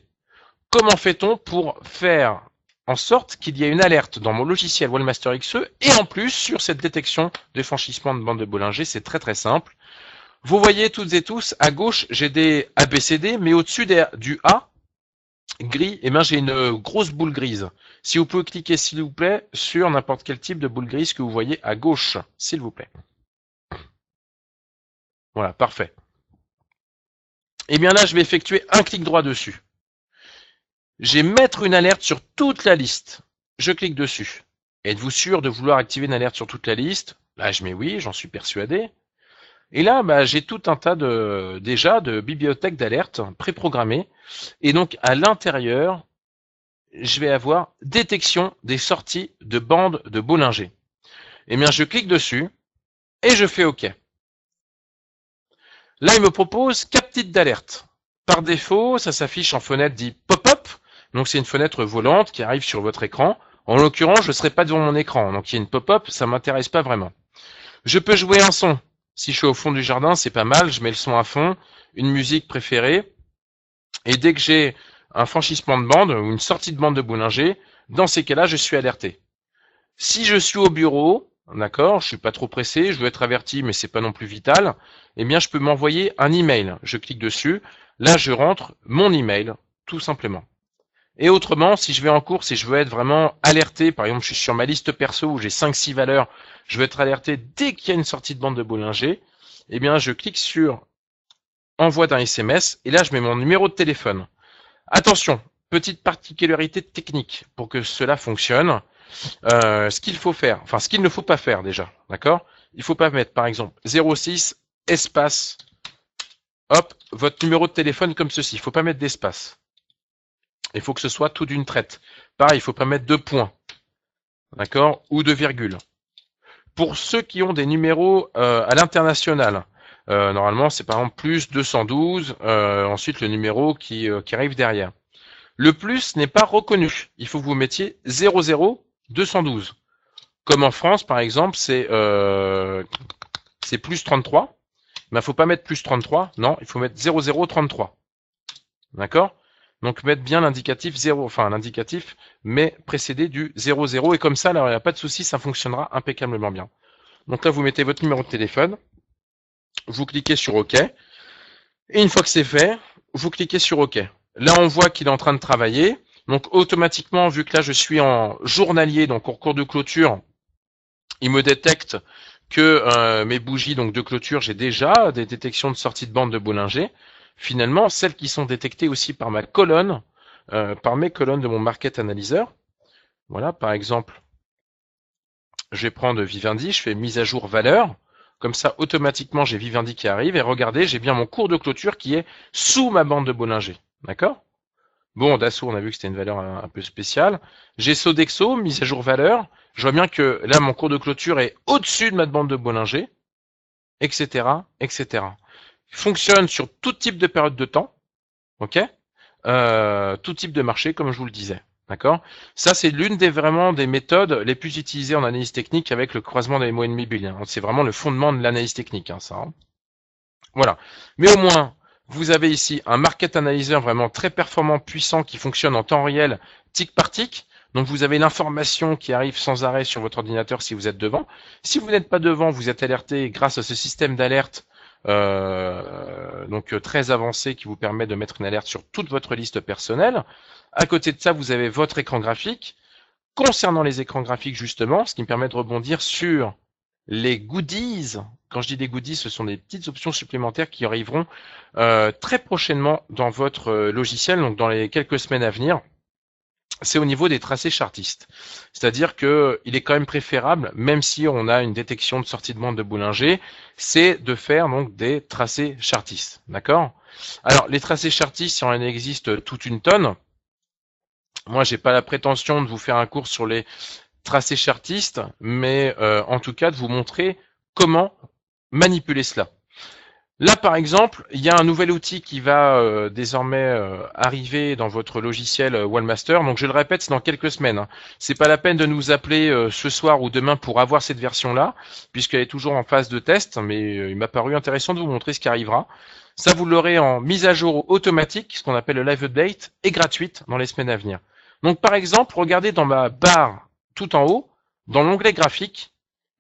Speaker 1: Comment fait-on pour faire en sorte qu'il y ait une alerte dans mon logiciel Wallmaster XE et en plus sur cette détection de franchissement de bande de Bollinger, c'est très très simple. Vous voyez toutes et tous, à gauche j'ai des ABCD, mais au-dessus du A, gris, et eh ben, j'ai une grosse boule grise. Si vous pouvez cliquer s'il vous plaît sur n'importe quel type de boule grise que vous voyez à gauche, s'il vous plaît. Voilà, parfait. Et eh bien là, je vais effectuer un clic droit dessus. J'ai mettre une alerte sur toute la liste. Je clique dessus. Êtes-vous sûr de vouloir activer une alerte sur toute la liste Là, je mets oui, j'en suis persuadé. Et là, bah, j'ai tout un tas de déjà de bibliothèques d'alerte préprogrammées. Et donc à l'intérieur, je vais avoir détection des sorties de bandes de Bollinger. Eh bien, je clique dessus et je fais OK. Là, il me propose captite d'alerte. Par défaut, ça s'affiche en fenêtre dit pop-up. Donc c'est une fenêtre volante qui arrive sur votre écran. En l'occurrence, je ne serai pas devant mon écran, donc il y a une pop-up, ça ne m'intéresse pas vraiment. Je peux jouer un son. Si je suis au fond du jardin, c'est pas mal, je mets le son à fond, une musique préférée. Et dès que j'ai un franchissement de bande ou une sortie de bande de Boulanger, dans ces cas-là, je suis alerté. Si je suis au bureau, d'accord, je suis pas trop pressé, je veux être averti, mais ce n'est pas non plus vital, eh bien, je peux m'envoyer un email. Je clique dessus. Là, je rentre mon email, tout simplement. Et autrement, si je vais en course et je veux être vraiment alerté, par exemple, je suis sur ma liste perso où j'ai 5-6 valeurs, je veux être alerté dès qu'il y a une sortie de bande de Bollinger, eh bien, je clique sur envoi d'un SMS et là, je mets mon numéro de téléphone. Attention, petite particularité technique pour que cela fonctionne. Euh, ce qu'il faut faire, enfin, ce qu'il ne faut pas faire déjà, d'accord Il ne faut pas mettre, par exemple, 06 espace, hop, votre numéro de téléphone comme ceci. Il ne faut pas mettre d'espace. Il faut que ce soit tout d'une traite. Pareil, il ne faut pas mettre deux points. D'accord Ou de virgule. Pour ceux qui ont des numéros euh, à l'international, euh, normalement c'est par exemple plus 212, euh, ensuite le numéro qui, arrive derrière. Le plus n'est pas reconnu. Il faut que vous mettiez 00212. Comme en France, par exemple, c'est c'est plus 33. Mais il ne faut pas mettre plus 33, non, il faut mettre 0033. D'accord donc mettre bien l'indicatif 0, enfin l'indicatif, mais précédé du 00, Et comme ça, alors il n'y a pas de souci, ça fonctionnera impeccablement bien. Donc là, vous mettez votre numéro de téléphone, vous cliquez sur OK. Et une fois que c'est fait, vous cliquez sur OK. Là, on voit qu'il est en train de travailler. Donc automatiquement, vu que là, je suis en journalier, donc en cours de clôture, il me détecte que euh, mes bougies donc de clôture, j'ai déjà des détections de sortie de bande de Bollinger finalement celles qui sont détectées aussi par ma colonne, euh, par mes colonnes de mon market analyzer. Voilà, par exemple, je vais prendre Vivendi, je fais mise à jour valeur. Comme ça, automatiquement, j'ai Vivendi qui arrive. Et regardez, j'ai bien mon cours de clôture qui est sous ma bande de Bollinger. D'accord Bon, Dassault, on a vu que c'était une valeur un, peu spéciale. J'ai Sodexo, mise à jour valeur. Je vois bien que là, mon cours de clôture est au-dessus de ma bande de Bollinger, etc., etc fonctionne sur tout type de période de temps, ok euh, Tout type de marché, comme je vous le disais. D'accord Ça, c'est l'une des vraiment des méthodes les plus utilisées en analyse technique avec le croisement des moyennes mobiles. C'est vraiment le fondement de l'analyse technique, hein, ça. Hein. Voilà. Mais au moins, vous avez ici un market analyzer vraiment très performant, puissant, qui fonctionne en temps réel, tic par tic. Donc vous avez l'information qui arrive sans arrêt sur votre ordinateur si vous êtes devant. Si vous n'êtes pas devant, vous êtes alerté grâce à ce système d'alerte euh, donc euh, très avancé qui vous permet de mettre une alerte sur toute votre liste personnelle. À côté de ça, vous avez votre écran graphique. Concernant les écrans graphiques justement, ce qui me permet de rebondir sur les goodies. Quand je dis des goodies, ce sont des petites options supplémentaires qui arriveront euh, très prochainement dans votre logiciel, donc dans les quelques semaines à venir c'est au niveau des tracés chartistes. C'est-à-dire qu'il est quand même préférable, même si on a une détection de sortie de bande de Boulanger, c'est de faire donc des tracés chartistes. D'accord Alors, les tracés chartistes, il en existe toute une tonne. Moi, n'ai pas la prétention de vous faire un cours sur les tracés chartistes, mais euh, en tout cas de vous montrer comment manipuler cela. Là, par exemple, il y a un nouvel outil qui va euh, désormais euh, arriver dans votre logiciel euh, Wallmaster. Donc, je le répète, c'est dans quelques semaines. Ce hein. C'est pas la peine de nous appeler ce soir ou demain pour avoir cette version-là, puisqu'elle est toujours en phase de test. Mais il m'a paru intéressant de vous montrer ce qui arrivera. Ça, vous l'aurez en mise à jour automatique, ce qu'on appelle le live update, et gratuite dans les semaines à venir. Donc, par exemple, regardez dans ma barre tout en haut, dans l'onglet graphique,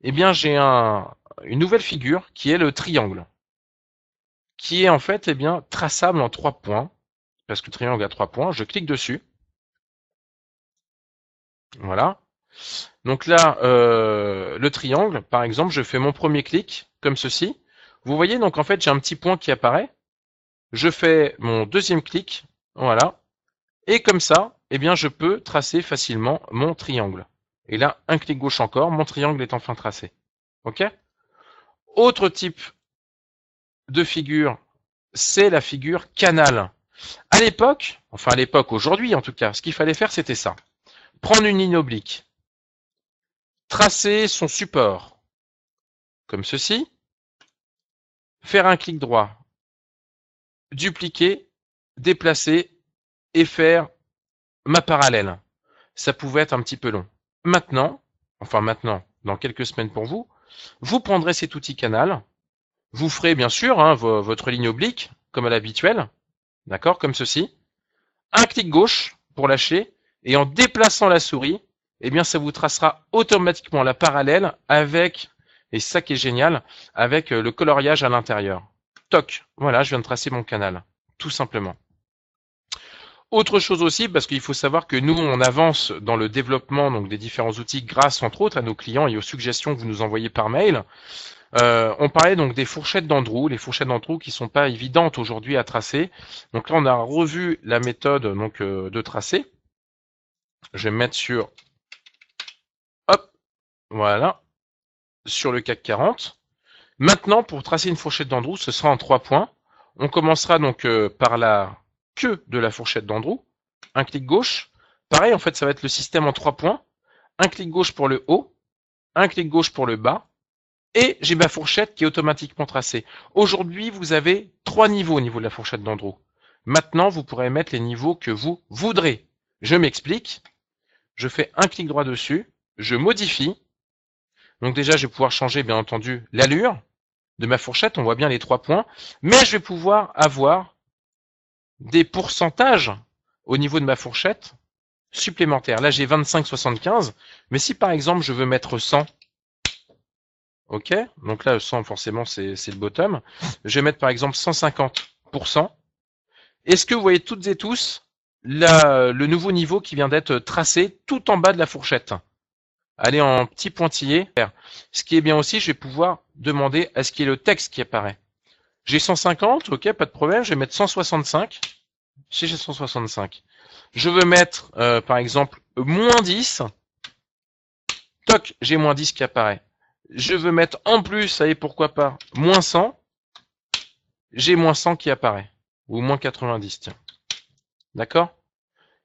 Speaker 1: eh bien, j'ai une nouvelle figure qui est le triangle qui est en fait eh bien, traçable en trois points, parce que le triangle a trois points. Je clique dessus. Voilà. Donc là, euh, le triangle, par exemple, je fais mon premier clic, comme ceci. Vous voyez, donc en fait, j'ai un petit point qui apparaît. Je fais mon deuxième clic, voilà. Et comme ça, eh bien, je peux tracer facilement mon triangle. Et là, un clic gauche encore, mon triangle est enfin tracé. OK Autre type de figure, c'est la figure canal. À l'époque, enfin à l'époque, aujourd'hui en tout cas, ce qu'il fallait faire, c'était ça. Prendre une ligne oblique, tracer son support, comme ceci, faire un clic droit, dupliquer, déplacer et faire ma parallèle. Ça pouvait être un petit peu long. Maintenant, enfin maintenant, dans quelques semaines pour vous, vous prendrez cet outil canal, vous ferez bien sûr hein, votre ligne oblique, comme à l'habituel, d'accord, comme ceci. Un clic gauche pour lâcher, et en déplaçant la souris, eh bien ça vous tracera automatiquement la parallèle avec, et ça qui est génial, avec euh, le coloriage à l'intérieur. Toc, voilà, je viens de tracer mon canal, tout simplement. Autre chose aussi, parce qu'il faut savoir que nous, on avance dans le développement donc, des différents outils grâce, entre autres, à nos clients et aux suggestions que vous nous envoyez par mail. Euh, on parlait donc des fourchettes d'Andrew, les fourchettes d'Andrew qui sont pas évidentes aujourd'hui à tracer. Donc là, on a revu la méthode donc, euh, de tracer. Je vais me mettre sur, hop, voilà, sur le CAC 40. Maintenant, pour tracer une fourchette d'Andrew, ce sera en trois points. On commencera donc euh, par la queue de la fourchette d'Andrew, un clic gauche. Pareil, en fait, ça va être le système en trois points. Un clic gauche pour le haut, un clic gauche pour le bas, et j'ai ma fourchette qui est automatiquement tracée. Aujourd'hui, vous avez trois niveaux au niveau de la fourchette d'Andrew. Maintenant, vous pourrez mettre les niveaux que vous voudrez. Je m'explique. Je fais un clic droit dessus. Je modifie. Donc déjà, je vais pouvoir changer, bien entendu, l'allure de ma fourchette. On voit bien les trois points. Mais je vais pouvoir avoir des pourcentages au niveau de ma fourchette supplémentaires. Là, j'ai 25,75. Mais si, par exemple, je veux mettre 100, Ok, donc là 100 forcément c'est le bottom. Je vais mettre par exemple 150%. Est-ce que vous voyez toutes et tous la, le nouveau niveau qui vient d'être tracé tout en bas de la fourchette Allez en petit pointillé. Ce qui est bien aussi, je vais pouvoir demander à ce qu'il y le texte qui apparaît. J'ai 150, ok, pas de problème, je vais mettre 165. Si j'ai 165. Je veux mettre, euh, par exemple, moins 10. Toc, j'ai moins 10 qui apparaît je veux mettre en plus, allez pourquoi pas, moins 100, j'ai moins 100 qui apparaît, ou moins 90, tiens. D'accord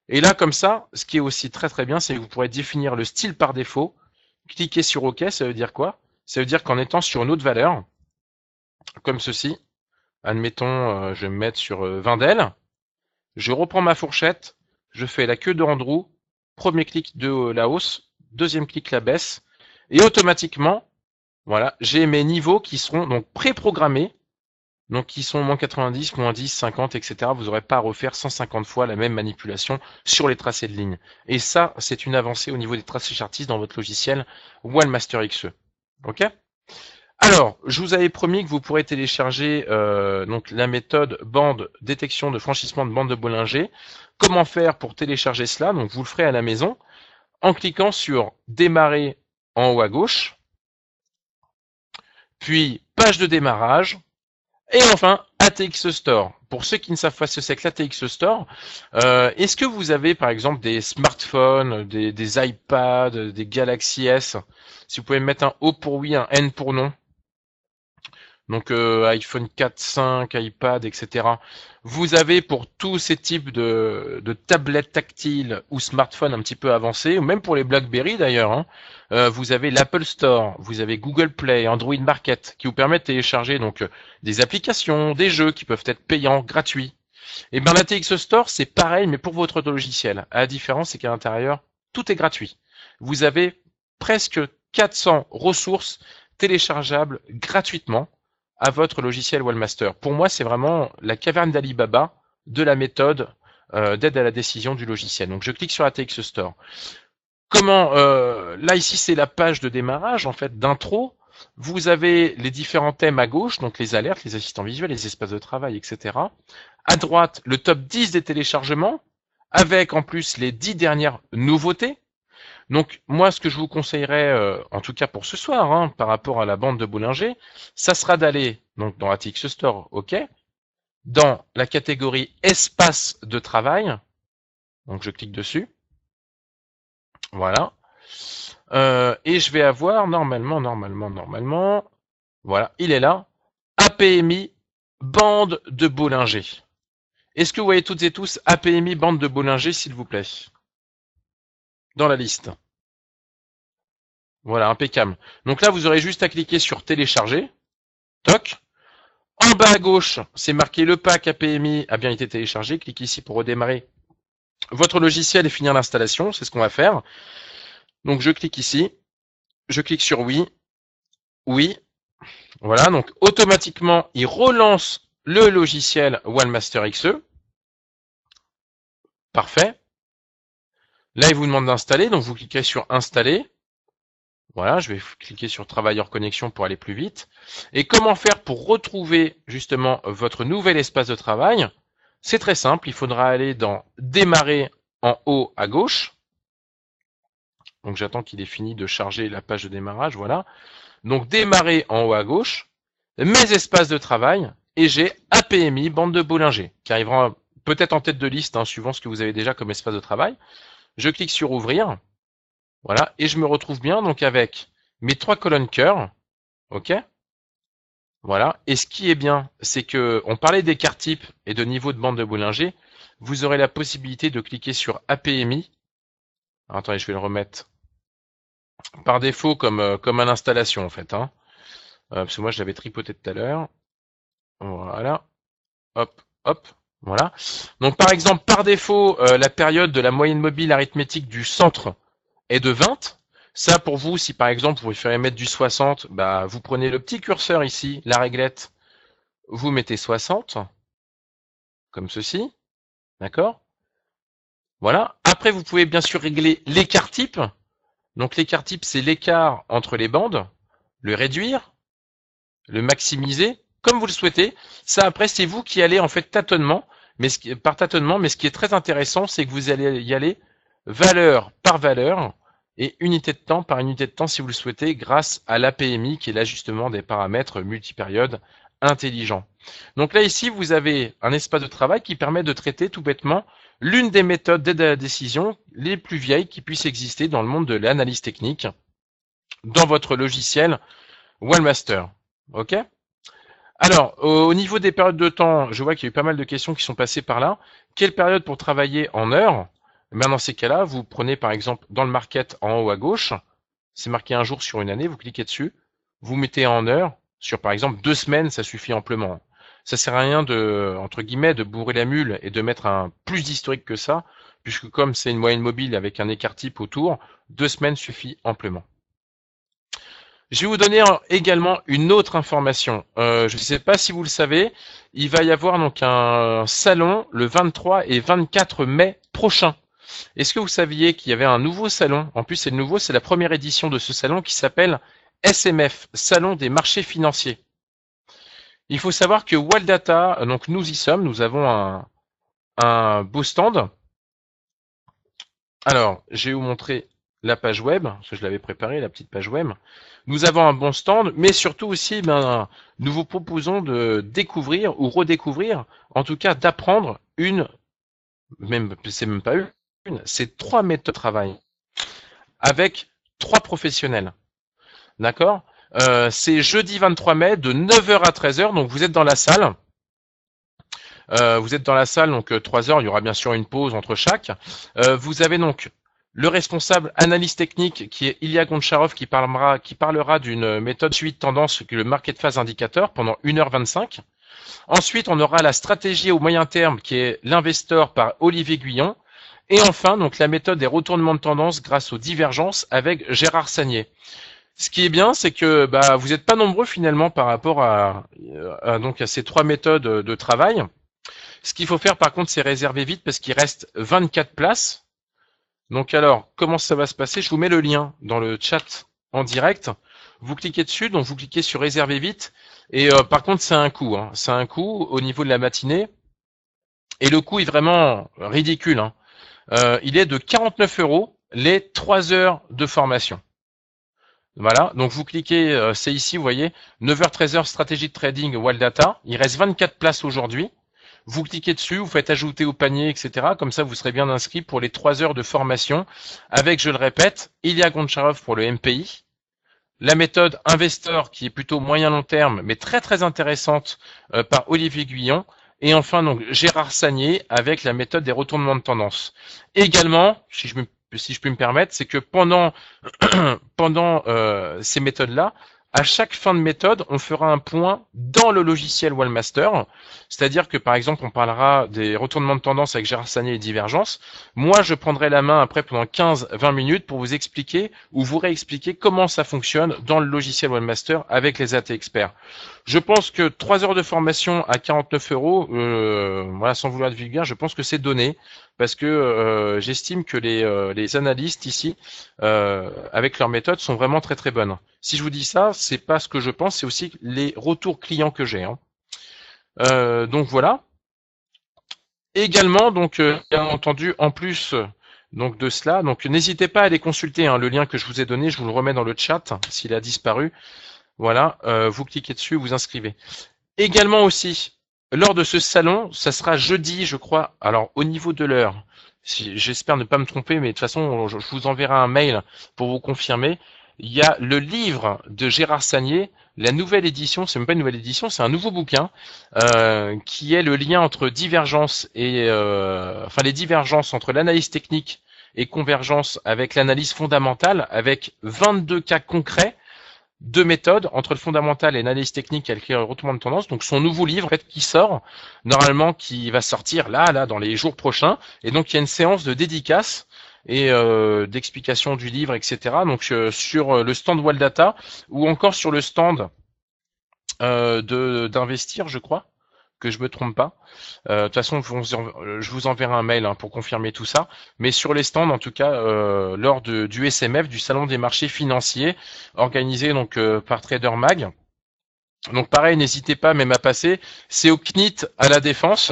Speaker 1: Et là, comme ça, ce qui est aussi très très bien, c'est que vous pourrez définir le style par défaut, Cliquez sur OK, ça veut dire quoi Ça veut dire qu'en étant sur une autre valeur, comme ceci, admettons, euh, je vais me mettre sur euh, je reprends ma fourchette, je fais la queue de Andrew, premier clic de euh, la hausse, deuxième clic la baisse, et automatiquement, voilà, j'ai mes niveaux qui seront donc préprogrammés, donc qui sont moins 90, moins 10, 50, etc. Vous n'aurez pas à refaire 150 fois la même manipulation sur les tracés de ligne. Et ça, c'est une avancée au niveau des tracés chartistes dans votre logiciel Wallmaster XE. Ok alors, je vous avais promis que vous pourrez télécharger euh, donc la méthode bande détection de franchissement de bande de Bollinger. Comment faire pour télécharger cela Donc, vous le ferez à la maison en cliquant sur démarrer en haut à gauche puis page de démarrage, et enfin ATX Store. Pour ceux qui ne savent pas ce que c'est que l'ATX Store, euh, est-ce que vous avez par exemple des smartphones, des, des iPads, des Galaxy S Si vous pouvez mettre un O pour oui, un N pour non donc euh, iPhone 4, 5, iPad, etc. Vous avez pour tous ces types de, tablettes tactiles ou smartphones un petit peu avancés, ou même pour les BlackBerry d'ailleurs, hein, euh, vous avez l'Apple Store, vous avez Google Play, Android Market, qui vous permettent de télécharger donc euh, des applications, des jeux qui peuvent être payants, gratuits. Et bien la TX Store, c'est pareil, mais pour votre logiciel. la différence, c'est qu'à l'intérieur, tout est gratuit. Vous avez presque 400 ressources téléchargeables gratuitement à votre logiciel Wallmaster. Pour moi, c'est vraiment la caverne d'Alibaba de la méthode euh, d'aide à la décision du logiciel. Donc je clique sur ATX Store. Comment euh, là ici c'est la page de démarrage en fait d'intro. Vous avez les différents thèmes à gauche, donc les alertes, les assistants visuels, les espaces de travail, etc. À droite, le top 10 des téléchargements, avec en plus les 10 dernières nouveautés donc moi, ce que je vous conseillerais, euh, en tout cas pour ce soir, hein, par rapport à la bande de Boulanger, ça sera d'aller donc dans Atix Store, ok, dans la catégorie espace de travail. Donc je clique dessus. Voilà. Euh, et je vais avoir normalement, normalement, normalement, voilà, il est là, APMI bande de Bollinger. Est-ce que vous voyez toutes et tous APMI bande de Bollinger, s'il vous plaît dans la liste. Voilà, impeccable. Donc là, vous aurez juste à cliquer sur télécharger. Toc. En bas à gauche, c'est marqué le pack APMI a bien été téléchargé. Cliquez ici pour redémarrer votre logiciel et finir l'installation. C'est ce qu'on va faire. Donc je clique ici. Je clique sur oui. Oui. Voilà. Donc automatiquement, il relance le logiciel OneMaster XE. Parfait. Là, il vous demande d'installer, donc vous cliquez sur installer. Voilà, je vais cliquer sur Travailleur Connexion pour aller plus vite. Et comment faire pour retrouver justement votre nouvel espace de travail C'est très simple, il faudra aller dans Démarrer en haut à gauche. Donc j'attends qu'il ait fini de charger la page de démarrage, voilà. Donc Démarrer en haut à gauche, Mes espaces de travail, et j'ai APMI, bande de Bollinger, qui arrivera peut-être en tête de liste, hein, suivant ce que vous avez déjà comme espace de travail. Je clique sur ouvrir. Voilà. Et je me retrouve bien donc avec mes trois colonnes cœur. OK Voilà. Et ce qui est bien, c'est que on parlait d'écart type et de niveau de bande de Bollinger. Vous aurez la possibilité de cliquer sur APMI. attendez, je vais le remettre par défaut comme, euh, comme à l'installation en fait. Hein. Euh, parce que moi je l'avais tripoté tout à l'heure. Voilà. Hop, hop. Voilà. Donc par exemple, par défaut, euh, la période de la moyenne mobile arithmétique du centre est de 20. Ça, pour vous, si par exemple vous préférez mettre du 60, bah, vous prenez le petit curseur ici, la réglette, vous mettez 60, comme ceci. D'accord Voilà. Après, vous pouvez bien sûr régler l'écart type. Donc l'écart type, c'est l'écart entre les bandes, le réduire, le maximiser, comme vous le souhaitez. Ça après c'est vous qui allez en fait tâtonnement, mais ce par tâtonnement, mais ce qui est très intéressant, c'est que vous allez y aller valeur par valeur et unité de temps par unité de temps si vous le souhaitez grâce à l'APMI qui est l'ajustement des paramètres multipériodes intelligents. Donc là ici vous avez un espace de travail qui permet de traiter tout bêtement l'une des méthodes d'aide à la décision les plus vieilles qui puissent exister dans le monde de l'analyse technique dans votre logiciel Wellmaster. OK alors, au niveau des périodes de temps, je vois qu'il y a eu pas mal de questions qui sont passées par là. Quelle période pour travailler en heures eh ben Dans ces cas-là, vous prenez par exemple dans le market en haut à gauche, c'est marqué un jour sur une année, vous cliquez dessus, vous mettez en heure sur par exemple deux semaines, ça suffit amplement. Ça sert à rien de, entre guillemets, de bourrer la mule et de mettre un plus d'historique que ça, puisque comme c'est une moyenne mobile avec un écart type autour, deux semaines suffit amplement. Je vais vous donner également une autre information. Euh, je ne sais pas si vous le savez, il va y avoir donc un salon le 23 et 24 mai prochain. Est-ce que vous saviez qu'il y avait un nouveau salon En plus, c'est le nouveau, c'est la première édition de ce salon qui s'appelle SMF, Salon des marchés financiers. Il faut savoir que Waldata, euh, donc nous y sommes, nous avons un, un beau stand. Alors, je vais vous montrer la page web, parce que je l'avais préparé, la petite page web. Nous avons un bon stand, mais surtout aussi, ben, nous vous proposons de découvrir ou redécouvrir, en tout cas d'apprendre une, même c'est même pas une, c'est trois méthodes de travail avec trois professionnels. D'accord euh, C'est jeudi 23 mai de 9h à 13h, donc vous êtes dans la salle. Euh, vous êtes dans la salle, donc 3 euh, heures, il y aura bien sûr une pause entre chaque. vous avez donc le responsable analyse technique qui est Ilya Goncharov qui parlera, qui parlera d'une méthode suite tendance que le market phase indicateur pendant 1h25. Ensuite, on aura la stratégie au moyen terme qui est l'investor par Olivier Guyon. Et enfin, donc la méthode des retournements de tendance grâce aux divergences avec Gérard Sagnier. Ce qui est bien, c'est que bah, vous n'êtes pas nombreux finalement par rapport euh, à, donc à ces trois méthodes de travail. Ce qu'il faut faire par contre, c'est réserver vite parce qu'il reste 24 places. Donc alors, comment ça va se passer Je vous mets le lien dans le chat en direct. Vous cliquez dessus, donc vous cliquez sur réserver vite. Et euh, par contre, c'est un coût. Hein. C'est un coût au niveau de la matinée. Et le coût est vraiment ridicule. Hein. Euh, il est de 49 euros les 3 heures de formation. Voilà, donc vous cliquez, euh, c'est ici, vous voyez, 9h-13h stratégie de trading Wild Data. Il reste 24 places aujourd'hui. Vous cliquez dessus, vous faites ajouter au panier, etc. Comme ça, vous serez bien inscrit pour les trois heures de formation avec, je le répète, Ilya Goncharov pour le MPI, la méthode Investor qui est plutôt moyen long terme mais très très intéressante euh, par Olivier Guyon et enfin donc Gérard Sagné avec la méthode des retournements de tendance. Également, si je, me, puis me permettre, c'est que pendant pendant euh, ces méthodes là, à chaque fin de méthode, on fera un point dans le logiciel Wallmaster. C'est-à-dire que, par exemple, on parlera des retournements de tendance avec Gérard et Divergence. Moi, je prendrai la main après pendant 15-20 minutes pour vous expliquer ou vous réexpliquer comment ça fonctionne dans le logiciel Wallmaster avec les AT experts. Je pense que trois heures de formation à 49 euros, euh, voilà, sans vouloir être vulgaire, je pense que c'est donné parce que euh, j'estime que les, euh, les, analystes ici, avec leurs méthodes, sont vraiment très très bonnes. Si je vous dis ça, c'est pas ce que je pense, c'est aussi les retours clients que j'ai. Hein. donc voilà. Également, donc bien entendu, en plus donc de cela. Donc n'hésitez pas à les consulter. Hein, le lien que je vous ai donné, je vous le remets dans le chat s'il a disparu. Voilà, euh, vous cliquez dessus, vous inscrivez. Également aussi, lors de ce salon, ça sera jeudi, je crois. Alors au niveau de l'heure, j'espère ne pas me tromper, mais de toute façon, je vous enverrai un mail pour vous confirmer. Il y a le livre de Gérard Sanier, la nouvelle édition, c'est même pas une nouvelle édition, c'est un nouveau bouquin euh, qui est le lien entre divergence et euh, enfin les divergences entre l'analyse technique et convergence avec l'analyse fondamentale, avec 22 cas concrets deux méthodes entre le fondamental et l'analyse technique elle crée le retournement de tendance. Donc son nouveau livre qui sort normalement qui va sortir là là dans les jours prochains et donc il y a une séance de dédicace et euh, d'explication du livre etc. Donc euh, sur euh, le stand Data ou encore sur le stand euh, de d'investir je crois que je me trompe pas. Euh, de toute façon, euh, je vous enverrai un mail hein, pour confirmer tout ça. Mais sur les stands, en tout cas, euh, lors du SMF, du Salon des marchés financiers, organisé donc par Trader Mag. Donc pareil, n'hésitez pas même à passer. C'est au CNIT à la Défense.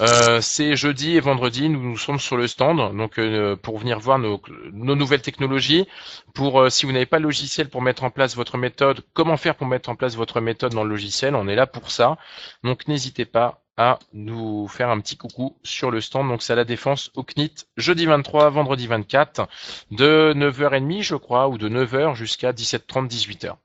Speaker 1: Euh, c'est jeudi et vendredi, nous, nous sommes sur le stand, donc euh, pour venir voir nos, nouvelles technologies. Pour euh, si vous n'avez pas le logiciel pour mettre en place votre méthode, comment faire pour mettre en place votre méthode dans le logiciel, on est là pour ça. Donc n'hésitez pas à nous faire un petit coucou sur le stand. Donc c'est à la défense au CNIT jeudi 23, vendredi 24, de 9h30 je crois, ou de 9h jusqu'à 17h30, 18h.